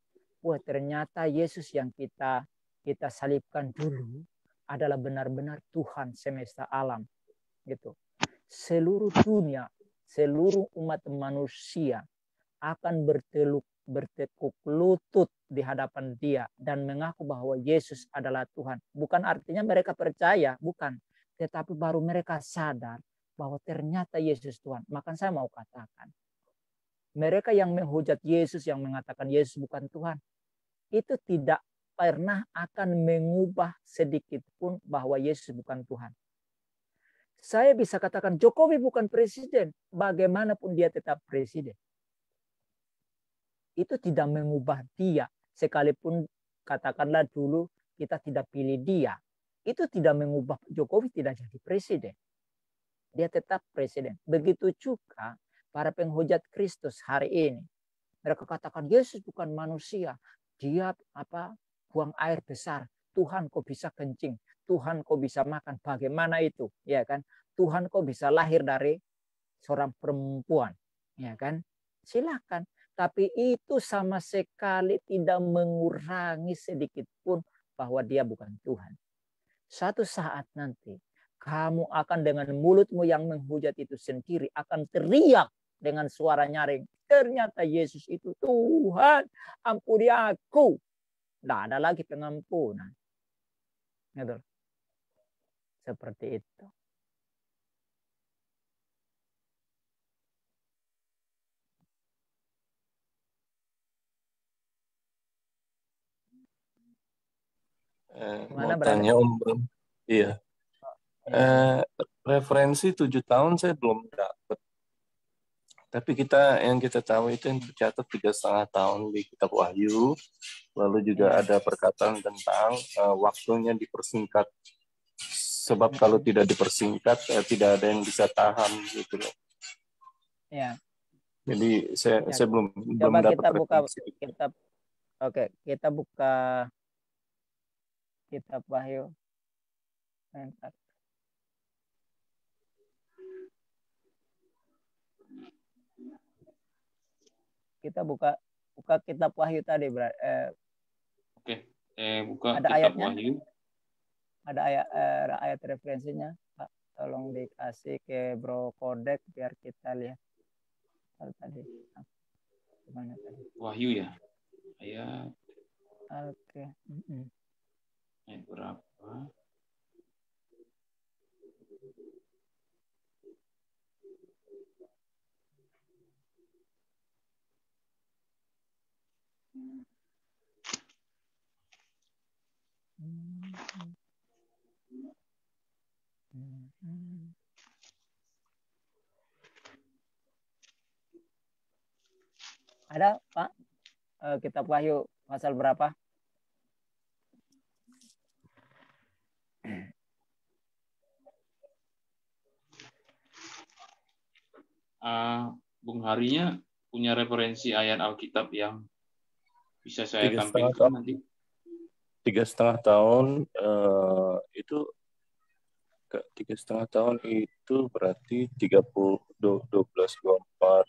S2: wah ternyata Yesus yang kita kita salibkan dulu adalah benar-benar Tuhan semesta alam gitu seluruh dunia seluruh umat manusia akan berteluk bertekuk lutut di hadapan dia dan mengaku bahwa Yesus adalah Tuhan. Bukan artinya mereka percaya, bukan. Tetapi baru mereka sadar bahwa ternyata Yesus Tuhan. Maka saya mau katakan, mereka yang menghujat Yesus, yang mengatakan Yesus bukan Tuhan, itu tidak pernah akan mengubah sedikit pun bahwa Yesus bukan Tuhan. Saya bisa katakan Jokowi bukan presiden, bagaimanapun dia tetap presiden itu tidak mengubah dia sekalipun katakanlah dulu kita tidak pilih dia, itu tidak mengubah Jokowi tidak jadi presiden. Dia tetap presiden. Begitu juga para penghujat Kristus hari ini. Mereka katakan Yesus bukan manusia. Dia apa buang air besar. Tuhan kok bisa kencing. Tuhan kok bisa makan. Bagaimana itu? Ya kan? Tuhan kok bisa lahir dari seorang perempuan. Ya kan? Silahkan tapi itu sama sekali tidak mengurangi sedikit pun bahwa dia bukan Tuhan. Satu saat nanti kamu akan dengan mulutmu yang menghujat itu sendiri akan teriak dengan suara nyaring. Ternyata Yesus itu Tuhan, ampuni aku. Tidak ada lagi pengampunan. Gitu. Seperti itu.
S3: Eh, Mana tanya Om Bram. Iya. Iya, iya. Eh, referensi tujuh tahun saya belum dapat. Tapi kita yang kita tahu itu yang tercatat tiga setengah tahun di Kitab Wahyu. Lalu juga iya. ada perkataan tentang uh, waktunya dipersingkat. Sebab kalau tidak dipersingkat, eh, tidak ada yang bisa tahan gitu loh. Ya. Jadi saya ya. saya belum Coba belum dapat kita buka
S2: kitab. Oke, kita buka kitab wahyu Bentar. kita buka buka kitab wahyu tadi berarti. eh,
S1: oke eh, buka ada kitab ayatnya. wahyu
S2: ada ayat eh, ayat referensinya Pak tolong dikasih ke bro kodek biar kita lihat Al tadi gimana tadi
S1: wahyu ya ayat oke okay. mm -mm. Ada
S2: Pak eh, kitab Wahyu pasal berapa?
S1: uh, Bung Harinya punya referensi ayat Alkitab yang
S3: bisa saya tiga tampilkan setengah nanti. Tiga setengah tahun uh, itu tiga setengah tahun itu berarti tiga puluh dua belas dua empat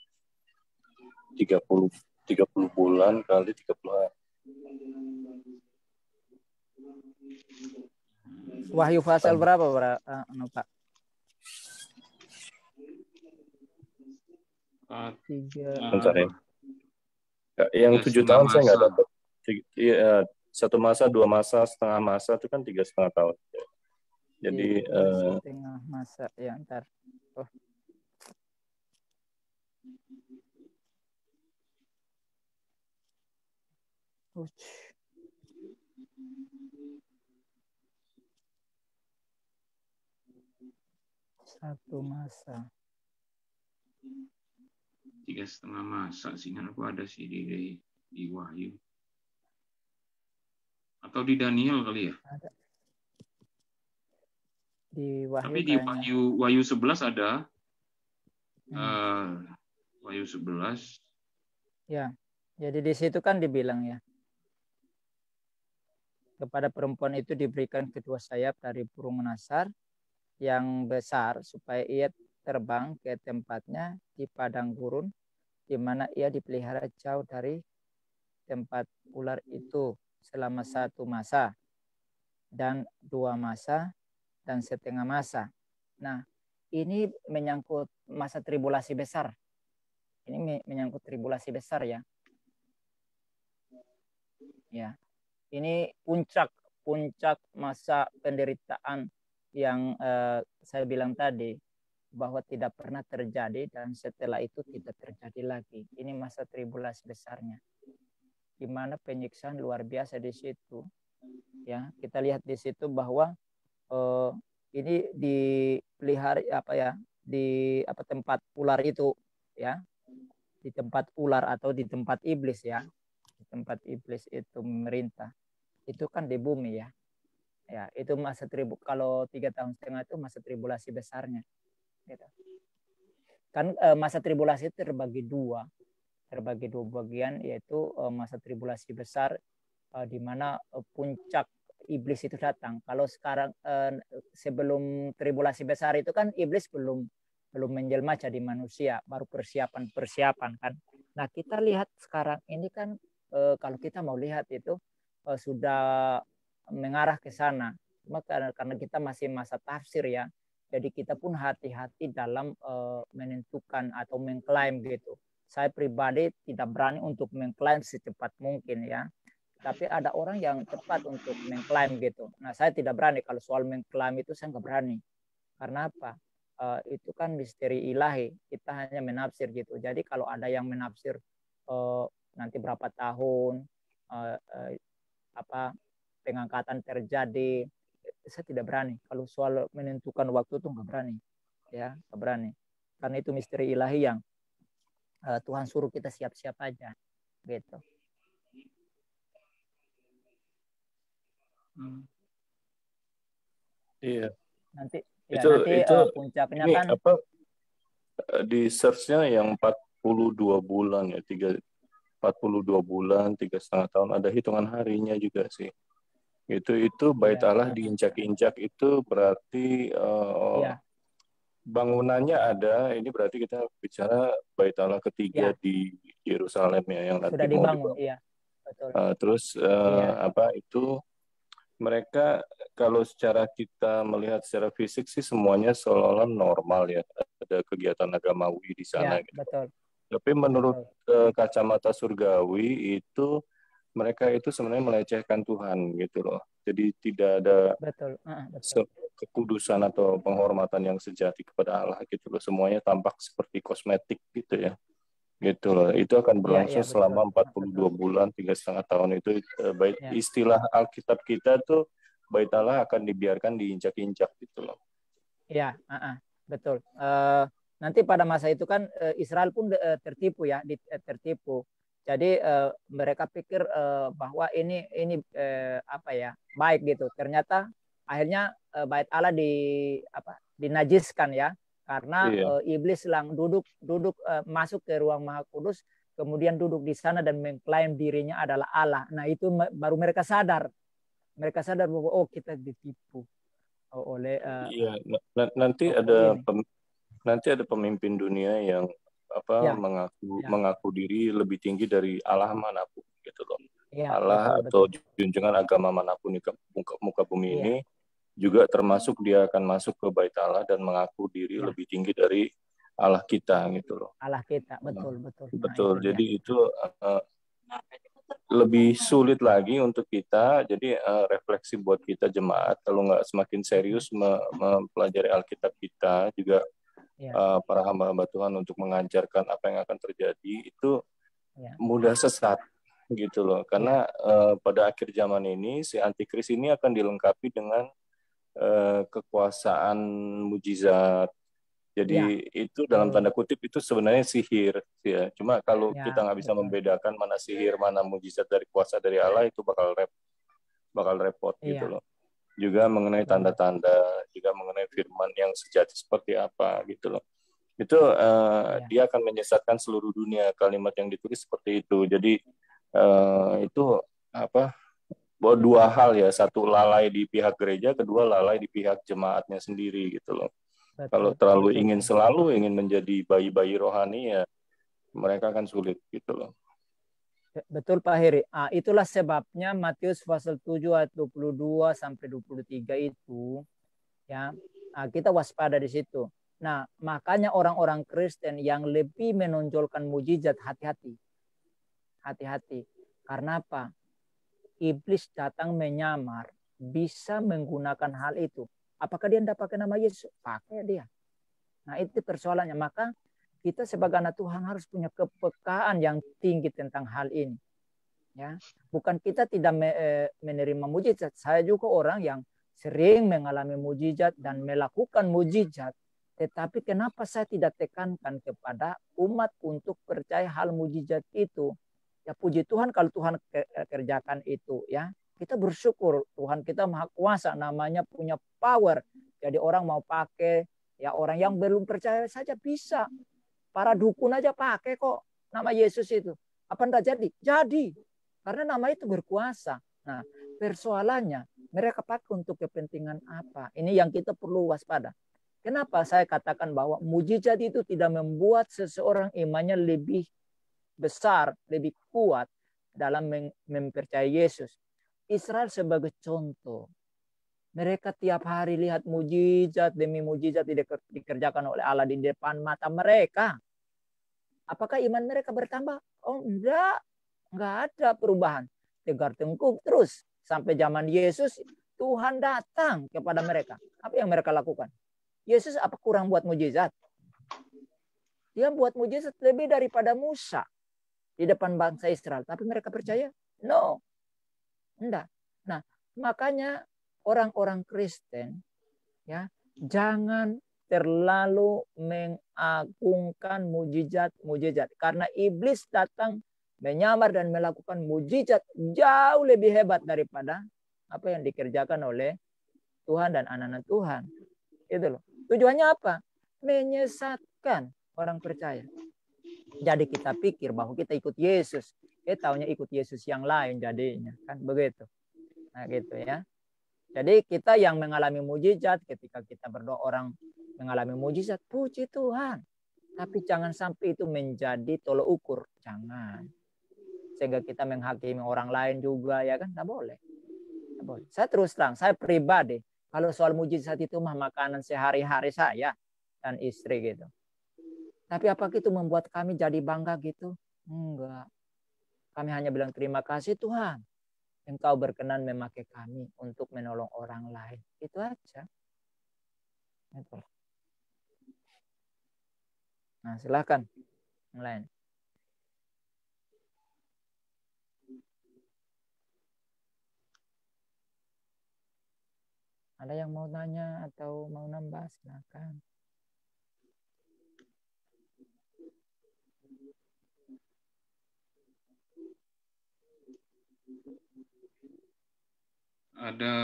S3: tiga puluh tiga puluh bulan kali tiga puluh hari.
S2: Wahyu pasal berapa, eh, anu, Pak?
S1: Ah, tiga bentar ya,
S3: ya yang tujuh tahun masa. saya nggak dapat iya, satu masa dua masa setengah masa itu kan tiga setengah tahun jadi iya, eh,
S2: setengah masa ya ntar oh. Uch. satu masa
S1: tiga setengah masa sinyal aku ada sih di, di, di Wahyu atau di Daniel kali ya ada.
S2: di Wahyu tapi di
S1: Wahyu Wahyu sebelas ada hmm. uh, Wahyu sebelas.
S2: ya jadi di situ kan dibilang ya kepada perempuan itu diberikan kedua sayap dari burung nasar yang besar supaya ia terbang ke tempatnya di padang gurun di mana ia dipelihara jauh dari tempat ular itu selama satu masa dan dua masa dan setengah masa. Nah, ini menyangkut masa tribulasi besar. Ini menyangkut tribulasi besar ya. Ya. Ini puncak puncak masa penderitaan yang eh, saya bilang tadi bahwa tidak pernah terjadi dan setelah itu tidak terjadi lagi. Ini masa tribulasi besarnya. Di mana penyiksaan luar biasa di situ. Ya, kita lihat di situ bahwa eh, ini dipelihara apa ya, di apa tempat ular itu ya. Di tempat ular atau di tempat iblis ya. Di tempat iblis itu memerintah. Itu kan di bumi ya. Ya, itu masa tribu kalau tiga tahun setengah itu masa tribulasi besarnya gitu. Kan eh, masa tribulasi terbagi dua, terbagi dua bagian yaitu eh, masa tribulasi besar eh, di mana puncak iblis itu datang. Kalau sekarang sebelum tribulasi besar itu kan iblis belum belum menjelma jadi manusia, baru persiapan-persiapan kan. Nah, kita lihat sekarang ini kan kalau kita mau lihat itu sudah mengarah ke sana. Cuma karena kita masih masa tafsir ya. Jadi kita pun hati-hati dalam uh, menentukan atau mengklaim gitu. Saya pribadi tidak berani untuk mengklaim secepat mungkin ya. Tapi ada orang yang cepat untuk mengklaim gitu. Nah saya tidak berani kalau soal mengklaim itu saya nggak berani. Karena apa? Uh, itu kan misteri ilahi. Kita hanya menafsir gitu. Jadi kalau ada yang menafsir uh, nanti berapa tahun uh, uh, apa pengangkatan terjadi saya tidak berani. Kalau soal menentukan waktu itu nggak berani, ya nggak berani. Karena itu misteri ilahi yang uh, Tuhan suruh kita siap-siap aja, gitu.
S1: Hmm.
S3: Iya.
S2: Nanti ya, itu, nanti itu, uh, puncaknya ini kan apa,
S3: eh, di searchnya yang 42 bulan ya tiga 42 bulan tiga setengah tahun ada hitungan harinya juga sih itu itu iya, bait ya. Allah iya. diinjak-injak itu berarti uh, ya. bangunannya ada ini berarti kita bicara bait Allah ketiga ya. di Yerusalem ya yang nanti sudah dibangun, dibangun. Ya. Betul. Uh, terus uh, ya. apa itu mereka kalau secara kita melihat secara fisik sih semuanya seolah-olah normal ya ada kegiatan agamawi di iya, sana ya, gitu. Betul. Tapi menurut betul. kacamata surgawi itu mereka itu sebenarnya melecehkan Tuhan gitu loh. Jadi tidak ada
S2: betul. Uh,
S3: betul. kekudusan atau penghormatan yang sejati kepada Allah gitu loh. Semuanya tampak seperti kosmetik gitu ya. Gitu loh. Itu akan iya, berlangsung ya, ya, selama 42 bulan, tiga setengah tahun itu eh, iya. baik ya. istilah Alkitab kita tuh bait Allah akan dibiarkan diinjak-injak gitu loh.
S2: Iya, uh, uh, betul. Uh, nanti pada masa itu kan uh, Israel pun uh, tertipu ya, di, uh, tertipu jadi eh, mereka pikir eh, bahwa ini ini eh, apa ya baik gitu. Ternyata akhirnya eh, bait Allah di apa dinajiskan ya karena iya. eh, iblis lang duduk duduk eh, masuk ke ruang maha kudus kemudian duduk di sana dan mengklaim dirinya adalah Allah. Nah itu baru mereka sadar mereka sadar bahwa oh kita ditipu oh, oleh. Uh,
S3: iya nanti oh, ada pem, nanti ada pemimpin dunia yang apa ya. mengaku ya. mengaku diri lebih tinggi dari Allah manapun gitu loh.
S1: Ya, Allah
S3: betul, betul. atau junjungan agama manapun di muka, muka bumi ya. ini juga termasuk dia akan masuk ke bait Allah dan mengaku diri ya. lebih tinggi dari Allah kita gitu loh.
S2: Allah kita betul nah, betul. Betul.
S3: Nah, jadi itu uh, lebih sulit lagi untuk kita. Jadi uh, refleksi buat kita jemaat kalau nggak semakin serius mempelajari Alkitab kita juga ya. uh, para hamba-hamba Tuhan untuk mengajarkan apa yang akan terjadi itu ya. mudah sesat gitu loh karena uh, pada akhir zaman ini si antikris ini akan dilengkapi dengan uh, kekuasaan mujizat jadi ya. itu dalam hmm. tanda kutip itu sebenarnya sihir ya. Cuma kalau ya, kita nggak bisa betul. membedakan mana sihir, mana mujizat dari kuasa dari Allah itu bakal rep, bakal repot ya. gitu iya. loh juga mengenai tanda-tanda, juga mengenai firman yang sejati seperti apa gitu loh. Itu uh, ya. dia akan menyesatkan seluruh dunia kalimat yang ditulis seperti itu. Jadi uh, itu apa? Bahwa dua hal ya, satu lalai di pihak gereja, kedua lalai di pihak jemaatnya sendiri gitu loh. Betul. Kalau terlalu ingin selalu ingin menjadi bayi-bayi rohani ya mereka akan sulit gitu loh.
S2: Betul Pak Heri. Ah, itulah sebabnya Matius pasal 7 ayat 22 sampai 23 itu ya ah, kita waspada di situ. Nah, makanya orang-orang Kristen yang lebih menonjolkan mujizat hati-hati. Hati-hati. Karena apa? Iblis datang menyamar bisa menggunakan hal itu. Apakah dia tidak pakai nama Yesus? Pakai dia. Nah, itu persoalannya. Maka kita sebagai anak Tuhan harus punya kepekaan yang tinggi tentang hal ini. Ya, bukan kita tidak eh, menerima mujizat. Saya juga orang yang sering mengalami mujizat dan melakukan mujizat. Tetapi kenapa saya tidak tekankan kepada umat untuk percaya hal mujizat itu? Ya puji Tuhan kalau Tuhan eh, kerjakan itu ya. Kita bersyukur Tuhan kita maha kuasa namanya punya power. Jadi orang mau pakai ya orang yang belum percaya saja bisa Para dukun aja pakai kok nama Yesus itu. Apa enggak jadi? Jadi. Karena nama itu berkuasa. Nah, persoalannya mereka pakai untuk kepentingan apa? Ini yang kita perlu waspada. Kenapa saya katakan bahwa mujizat itu tidak membuat seseorang imannya lebih besar, lebih kuat dalam mempercayai Yesus. Israel sebagai contoh. Mereka tiap hari lihat mujizat demi mujizat dikerjakan oleh Allah di depan mata mereka. Apakah iman mereka bertambah? Oh enggak, enggak ada perubahan. Tegar tengkuk terus sampai zaman Yesus Tuhan datang kepada mereka. Apa yang mereka lakukan? Yesus apa kurang buat mujizat? Dia buat mujizat lebih daripada Musa di depan bangsa Israel. Tapi mereka percaya? No. Enggak. Nah, makanya orang-orang Kristen ya jangan terlalu mengagungkan mujizat-mujizat. Karena iblis datang menyamar dan melakukan mujizat jauh lebih hebat daripada apa yang dikerjakan oleh Tuhan dan anak-anak Tuhan. Itu loh. Tujuannya apa? Menyesatkan orang percaya. Jadi kita pikir bahwa kita ikut Yesus. Eh taunya ikut Yesus yang lain jadinya. Kan begitu. Nah gitu ya. Jadi kita yang mengalami mujizat ketika kita berdoa orang mengalami mujizat, puji Tuhan. Tapi jangan sampai itu menjadi tolok ukur. Jangan. Sehingga kita menghakimi orang lain juga, ya kan? Tidak boleh. Tidak boleh. Saya terus terang, saya pribadi, kalau soal mujizat itu mah makanan sehari-hari saya dan istri gitu. Tapi apakah itu membuat kami jadi bangga gitu? Enggak. Kami hanya bilang terima kasih Tuhan. Engkau berkenan memakai kami untuk menolong orang lain. Itu aja. Itu. Nah, silahkan. Mulai. Ada yang mau tanya atau mau nambah? silakan.
S3: Ada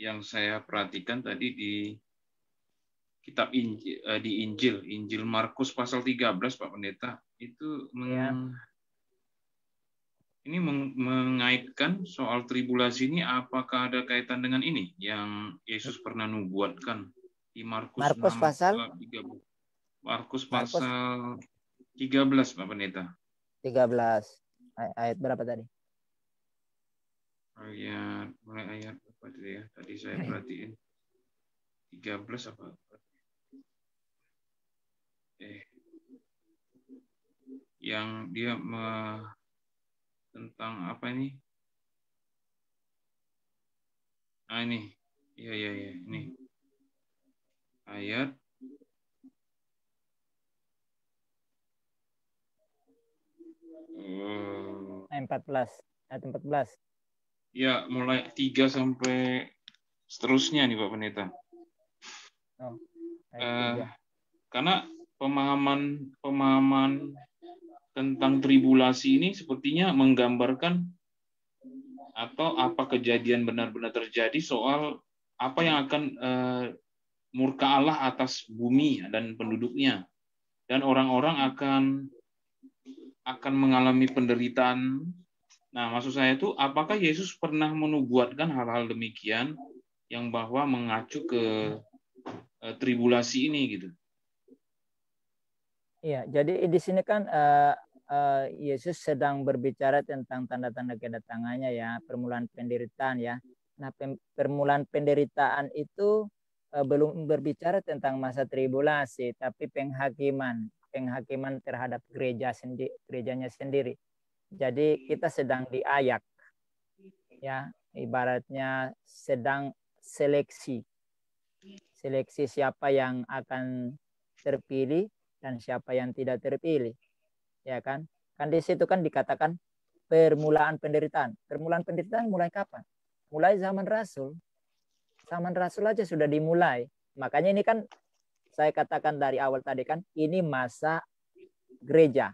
S1: yang saya perhatikan tadi di kitab Injil, uh, eh, di Injil, Injil Markus pasal 13 Pak Pendeta, itu meng, ya. ini meng, mengaitkan soal tribulasi ini apakah ada kaitan dengan ini yang Yesus pernah nubuatkan di Markus, Markus pasal 13. Eh, Markus pasal 13 Pak Pendeta.
S2: 13 ayat berapa tadi?
S1: Ayat mulai ayat apa itu ya? Tadi saya [laughs] perhatiin. 13 apa? yang dia me, tentang apa ini? Ah ini, iya iya iya ini ayat uh,
S2: eh, 14 ayat 14.
S1: Ya, mulai 3 sampai seterusnya nih Pak Pendeta. Oh, uh, karena pemahaman pemahaman tentang tribulasi ini sepertinya menggambarkan atau apa kejadian benar-benar terjadi soal apa yang akan uh, murka Allah atas bumi dan penduduknya dan orang-orang akan akan mengalami penderitaan. Nah, maksud saya itu apakah Yesus pernah menubuatkan hal-hal demikian yang bahwa mengacu ke uh, tribulasi ini gitu?
S2: Iya, jadi di sini kan uh, uh, Yesus sedang berbicara tentang tanda-tanda kedatangannya ya, permulaan penderitaan ya. Nah, pem permulaan penderitaan itu uh, belum berbicara tentang masa tribulasi, tapi penghakiman, penghakiman terhadap gereja sendi gerejanya sendiri. Jadi kita sedang diayak, ya, ibaratnya sedang seleksi, seleksi siapa yang akan terpilih dan siapa yang tidak terpilih. Ya kan? Kan di situ kan dikatakan permulaan penderitaan. Permulaan penderitaan mulai kapan? Mulai zaman Rasul. Zaman Rasul aja sudah dimulai. Makanya ini kan saya katakan dari awal tadi kan ini masa gereja.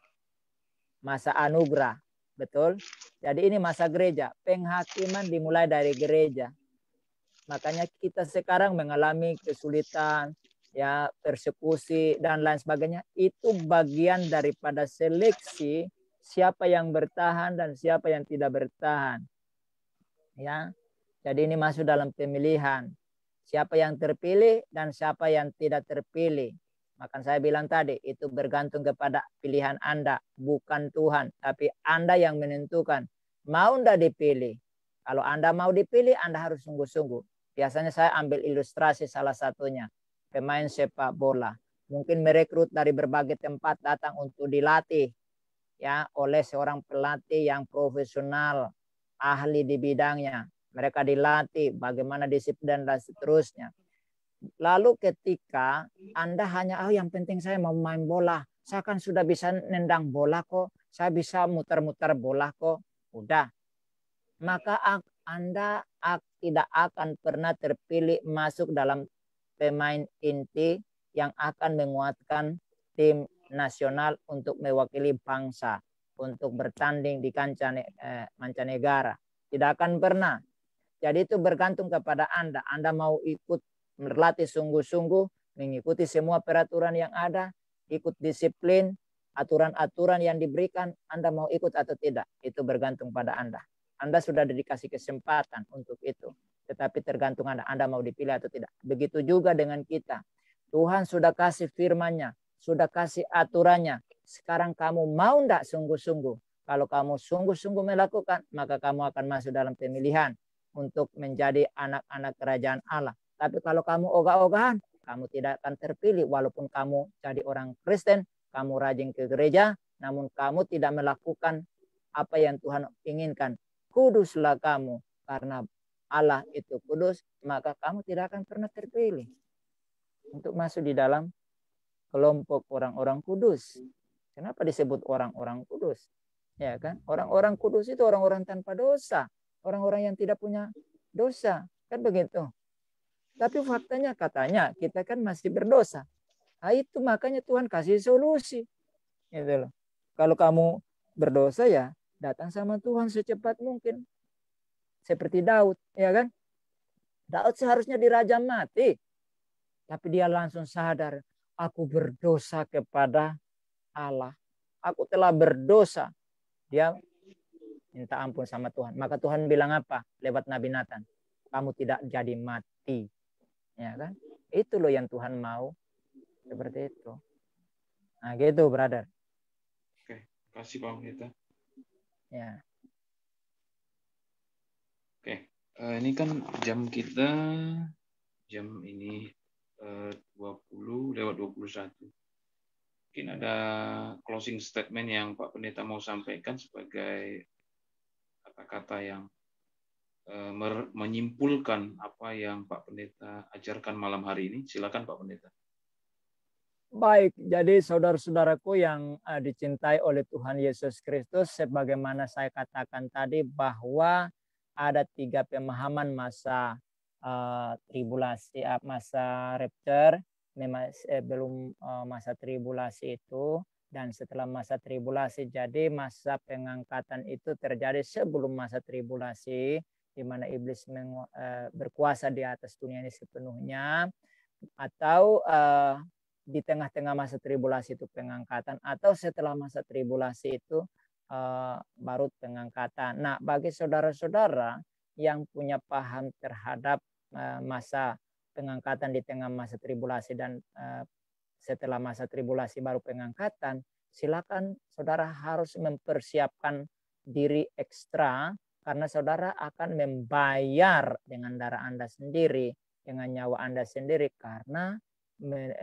S2: Masa anugerah, betul? Jadi ini masa gereja. Penghakiman dimulai dari gereja. Makanya kita sekarang mengalami kesulitan, ya persekusi dan lain sebagainya itu bagian daripada seleksi siapa yang bertahan dan siapa yang tidak bertahan ya jadi ini masuk dalam pemilihan siapa yang terpilih dan siapa yang tidak terpilih maka saya bilang tadi itu bergantung kepada pilihan Anda bukan Tuhan tapi Anda yang menentukan mau Anda dipilih kalau Anda mau dipilih Anda harus sungguh-sungguh biasanya saya ambil ilustrasi salah satunya pemain sepak bola. Mungkin merekrut dari berbagai tempat datang untuk dilatih ya oleh seorang pelatih yang profesional, ahli di bidangnya. Mereka dilatih bagaimana disiplin dan seterusnya. Lalu ketika Anda hanya oh yang penting saya mau main bola, saya kan sudah bisa nendang bola kok, saya bisa muter-muter bola kok. Udah. Maka Anda tidak akan pernah terpilih masuk dalam pemain inti yang akan menguatkan tim nasional untuk mewakili bangsa untuk bertanding di kancah eh, mancanegara. Tidak akan pernah. Jadi itu bergantung kepada Anda. Anda mau ikut berlatih sungguh-sungguh, mengikuti semua peraturan yang ada, ikut disiplin, aturan-aturan yang diberikan, Anda mau ikut atau tidak. Itu bergantung pada Anda. Anda sudah dikasih kesempatan untuk itu tetapi tergantung Anda, Anda mau dipilih atau tidak. Begitu juga dengan kita. Tuhan sudah kasih firman-Nya, sudah kasih aturannya. Sekarang kamu mau enggak sungguh-sungguh? Kalau kamu sungguh-sungguh melakukan, maka kamu akan masuk dalam pemilihan untuk menjadi anak-anak kerajaan Allah. Tapi kalau kamu ogah-ogahan, kamu tidak akan terpilih walaupun kamu jadi orang Kristen, kamu rajin ke gereja, namun kamu tidak melakukan apa yang Tuhan inginkan. Kuduslah kamu karena Allah itu kudus, maka kamu tidak akan pernah terpilih untuk masuk di dalam kelompok orang-orang kudus. Kenapa disebut orang-orang kudus? Ya kan? Orang-orang kudus itu orang-orang tanpa dosa, orang-orang yang tidak punya dosa, kan begitu. Tapi faktanya katanya kita kan masih berdosa. Nah, itu makanya Tuhan kasih solusi. Gitu loh. Kalau kamu berdosa ya datang sama Tuhan secepat mungkin seperti Daud, ya kan? Daud seharusnya dirajam mati. Tapi dia langsung sadar, aku berdosa kepada Allah. Aku telah berdosa. Dia minta ampun sama Tuhan. Maka Tuhan bilang apa? Lewat Nabi Nathan, kamu tidak jadi mati. Ya kan? Itu loh yang Tuhan mau. Seperti itu. Nah, gitu, brother.
S1: Oke, kasih Pak Ya. Ya. uh, ini kan jam kita jam ini eh, uh, 20 lewat 21. Mungkin ada closing statement yang Pak Pendeta mau sampaikan sebagai kata-kata yang eh, menyimpulkan apa yang Pak Pendeta ajarkan malam hari ini. Silakan Pak Pendeta.
S2: Baik, jadi saudara-saudaraku yang dicintai oleh Tuhan Yesus Kristus, sebagaimana saya katakan tadi bahwa ada tiga pemahaman masa uh, tribulasi, uh, masa rapture, memang eh, belum uh, masa tribulasi itu, dan setelah masa tribulasi. Jadi masa pengangkatan itu terjadi sebelum masa tribulasi, di mana iblis meng, uh, berkuasa di atas dunia ini sepenuhnya, atau uh, di tengah-tengah masa tribulasi itu pengangkatan, atau setelah masa tribulasi itu Eh, baru pengangkatan. Nah, bagi saudara-saudara yang punya paham terhadap eh, masa pengangkatan di tengah masa tribulasi dan eh, setelah masa tribulasi baru pengangkatan, silakan saudara harus mempersiapkan diri ekstra karena saudara akan membayar dengan darah Anda sendiri, dengan nyawa Anda sendiri karena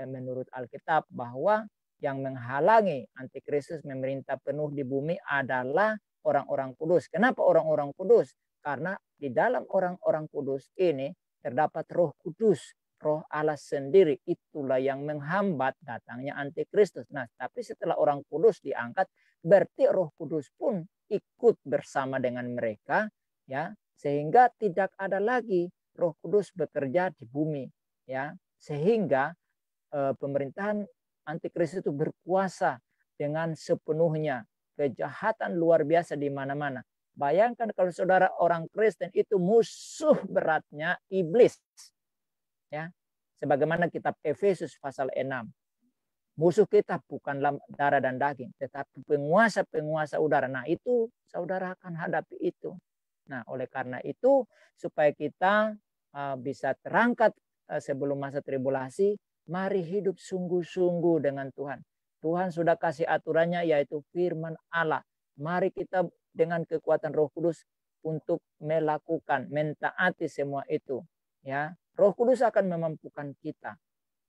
S2: menurut Alkitab bahwa yang menghalangi antikristus memerintah penuh di bumi adalah orang-orang kudus. Kenapa orang-orang kudus? Karena di dalam orang-orang kudus ini terdapat roh kudus, roh Allah sendiri. Itulah yang menghambat datangnya antikristus. Nah, tapi setelah orang kudus diangkat, berarti roh kudus pun ikut bersama dengan mereka ya sehingga tidak ada lagi roh kudus bekerja di bumi ya sehingga eh, pemerintahan antikristus itu berkuasa dengan sepenuhnya. Kejahatan luar biasa di mana-mana. Bayangkan kalau saudara orang Kristen itu musuh beratnya iblis. Ya. Sebagaimana kitab Efesus pasal 6. Musuh kita bukan darah dan daging, tetapi penguasa-penguasa udara. Nah, itu saudara akan hadapi itu. Nah, oleh karena itu supaya kita ah, bisa terangkat ah, sebelum masa tribulasi, Mari hidup sungguh-sungguh dengan Tuhan. Tuhan sudah kasih aturannya yaitu firman Allah. Mari kita dengan kekuatan Roh Kudus untuk melakukan, mentaati semua itu. Ya, Roh Kudus akan memampukan kita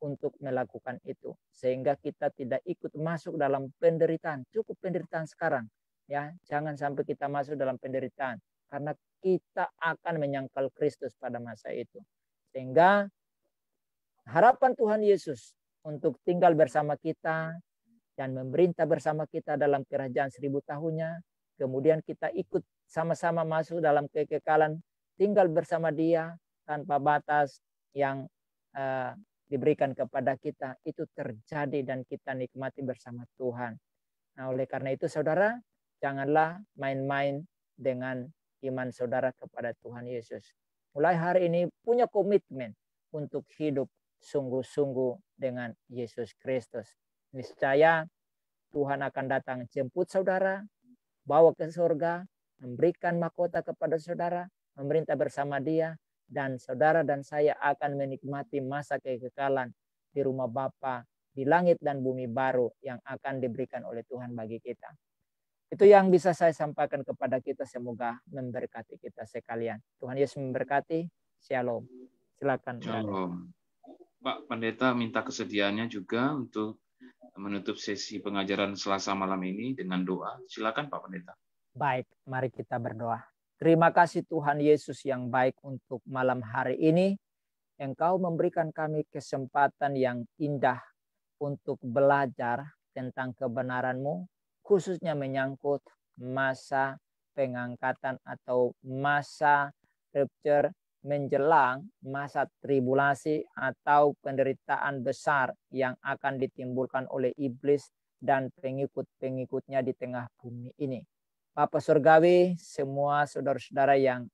S2: untuk melakukan itu sehingga kita tidak ikut masuk dalam penderitaan. Cukup penderitaan sekarang, ya. Jangan sampai kita masuk dalam penderitaan karena kita akan menyangkal Kristus pada masa itu. Sehingga harapan Tuhan Yesus untuk tinggal bersama kita dan memerintah bersama kita dalam kerajaan seribu tahunnya. Kemudian kita ikut sama-sama masuk dalam kekekalan, tinggal bersama dia tanpa batas yang uh, diberikan kepada kita. Itu terjadi dan kita nikmati bersama Tuhan. Nah, oleh karena itu saudara, janganlah main-main dengan iman saudara kepada Tuhan Yesus. Mulai hari ini punya komitmen untuk hidup sungguh-sungguh dengan Yesus Kristus. Niscaya Tuhan akan datang jemput saudara, bawa ke surga, memberikan mahkota kepada saudara, memerintah bersama dia, dan saudara dan saya akan menikmati masa kekekalan di rumah Bapa di langit dan bumi baru yang akan diberikan oleh Tuhan bagi kita. Itu yang bisa saya sampaikan kepada kita. Semoga memberkati kita sekalian. Tuhan Yesus memberkati. Shalom. Silakan. Shalom.
S1: Pak Pendeta minta kesediaannya juga untuk menutup sesi pengajaran Selasa malam ini dengan doa. Silakan Pak Pendeta.
S2: Baik, mari kita berdoa. Terima kasih Tuhan Yesus yang baik untuk malam hari ini. Engkau memberikan kami kesempatan yang indah untuk belajar tentang kebenaran-Mu, khususnya menyangkut masa pengangkatan atau masa rapture menjelang masa tribulasi atau penderitaan besar yang akan ditimbulkan oleh iblis dan pengikut-pengikutnya di tengah bumi ini. Bapak Surgawi, semua saudara-saudara yang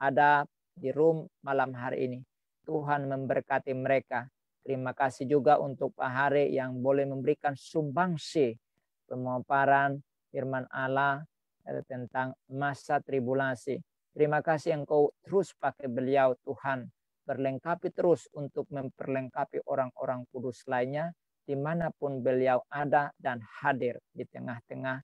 S2: ada di room malam hari ini. Tuhan memberkati mereka. Terima kasih juga untuk Pak Hari yang boleh memberikan sumbangsi pemaparan firman Allah eh, tentang masa tribulasi Terima kasih yang kau terus pakai beliau Tuhan. Berlengkapi terus untuk memperlengkapi orang-orang kudus lainnya dimanapun beliau ada dan hadir di tengah-tengah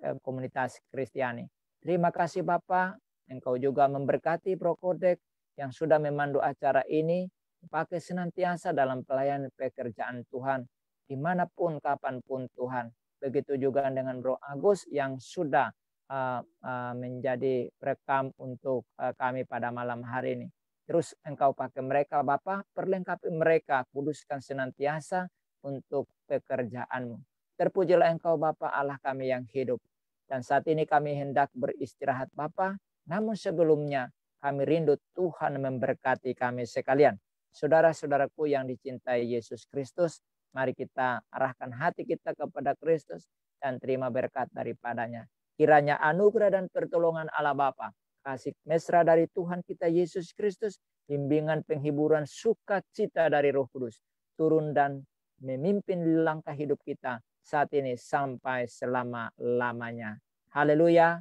S2: eh, komunitas Kristiani. Terima kasih Bapak, Engkau juga memberkati Prokodek yang sudah memandu acara ini, pakai senantiasa dalam pelayanan pekerjaan Tuhan, dimanapun, kapanpun Tuhan. Begitu juga dengan Bro Agus yang sudah Eh, eh, menjadi rekam untuk eh, kami pada malam hari ini. Terus engkau pakai mereka Bapa, perlengkapi mereka, kuduskan senantiasa untuk pekerjaanmu. Terpujilah engkau Bapa Allah kami yang hidup. Dan saat ini kami hendak beristirahat Bapa, namun sebelumnya kami rindu Tuhan memberkati kami sekalian. Saudara-saudaraku yang dicintai Yesus Kristus, mari kita arahkan hati kita kepada Kristus dan terima berkat daripadanya. Kiranya anugerah dan pertolongan Allah Bapa, kasih mesra dari Tuhan kita Yesus Kristus, bimbingan penghiburan sukacita dari Roh Kudus, turun dan memimpin langkah hidup kita saat ini sampai selama-lamanya. Haleluya.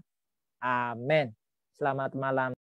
S2: Amin. Selamat malam.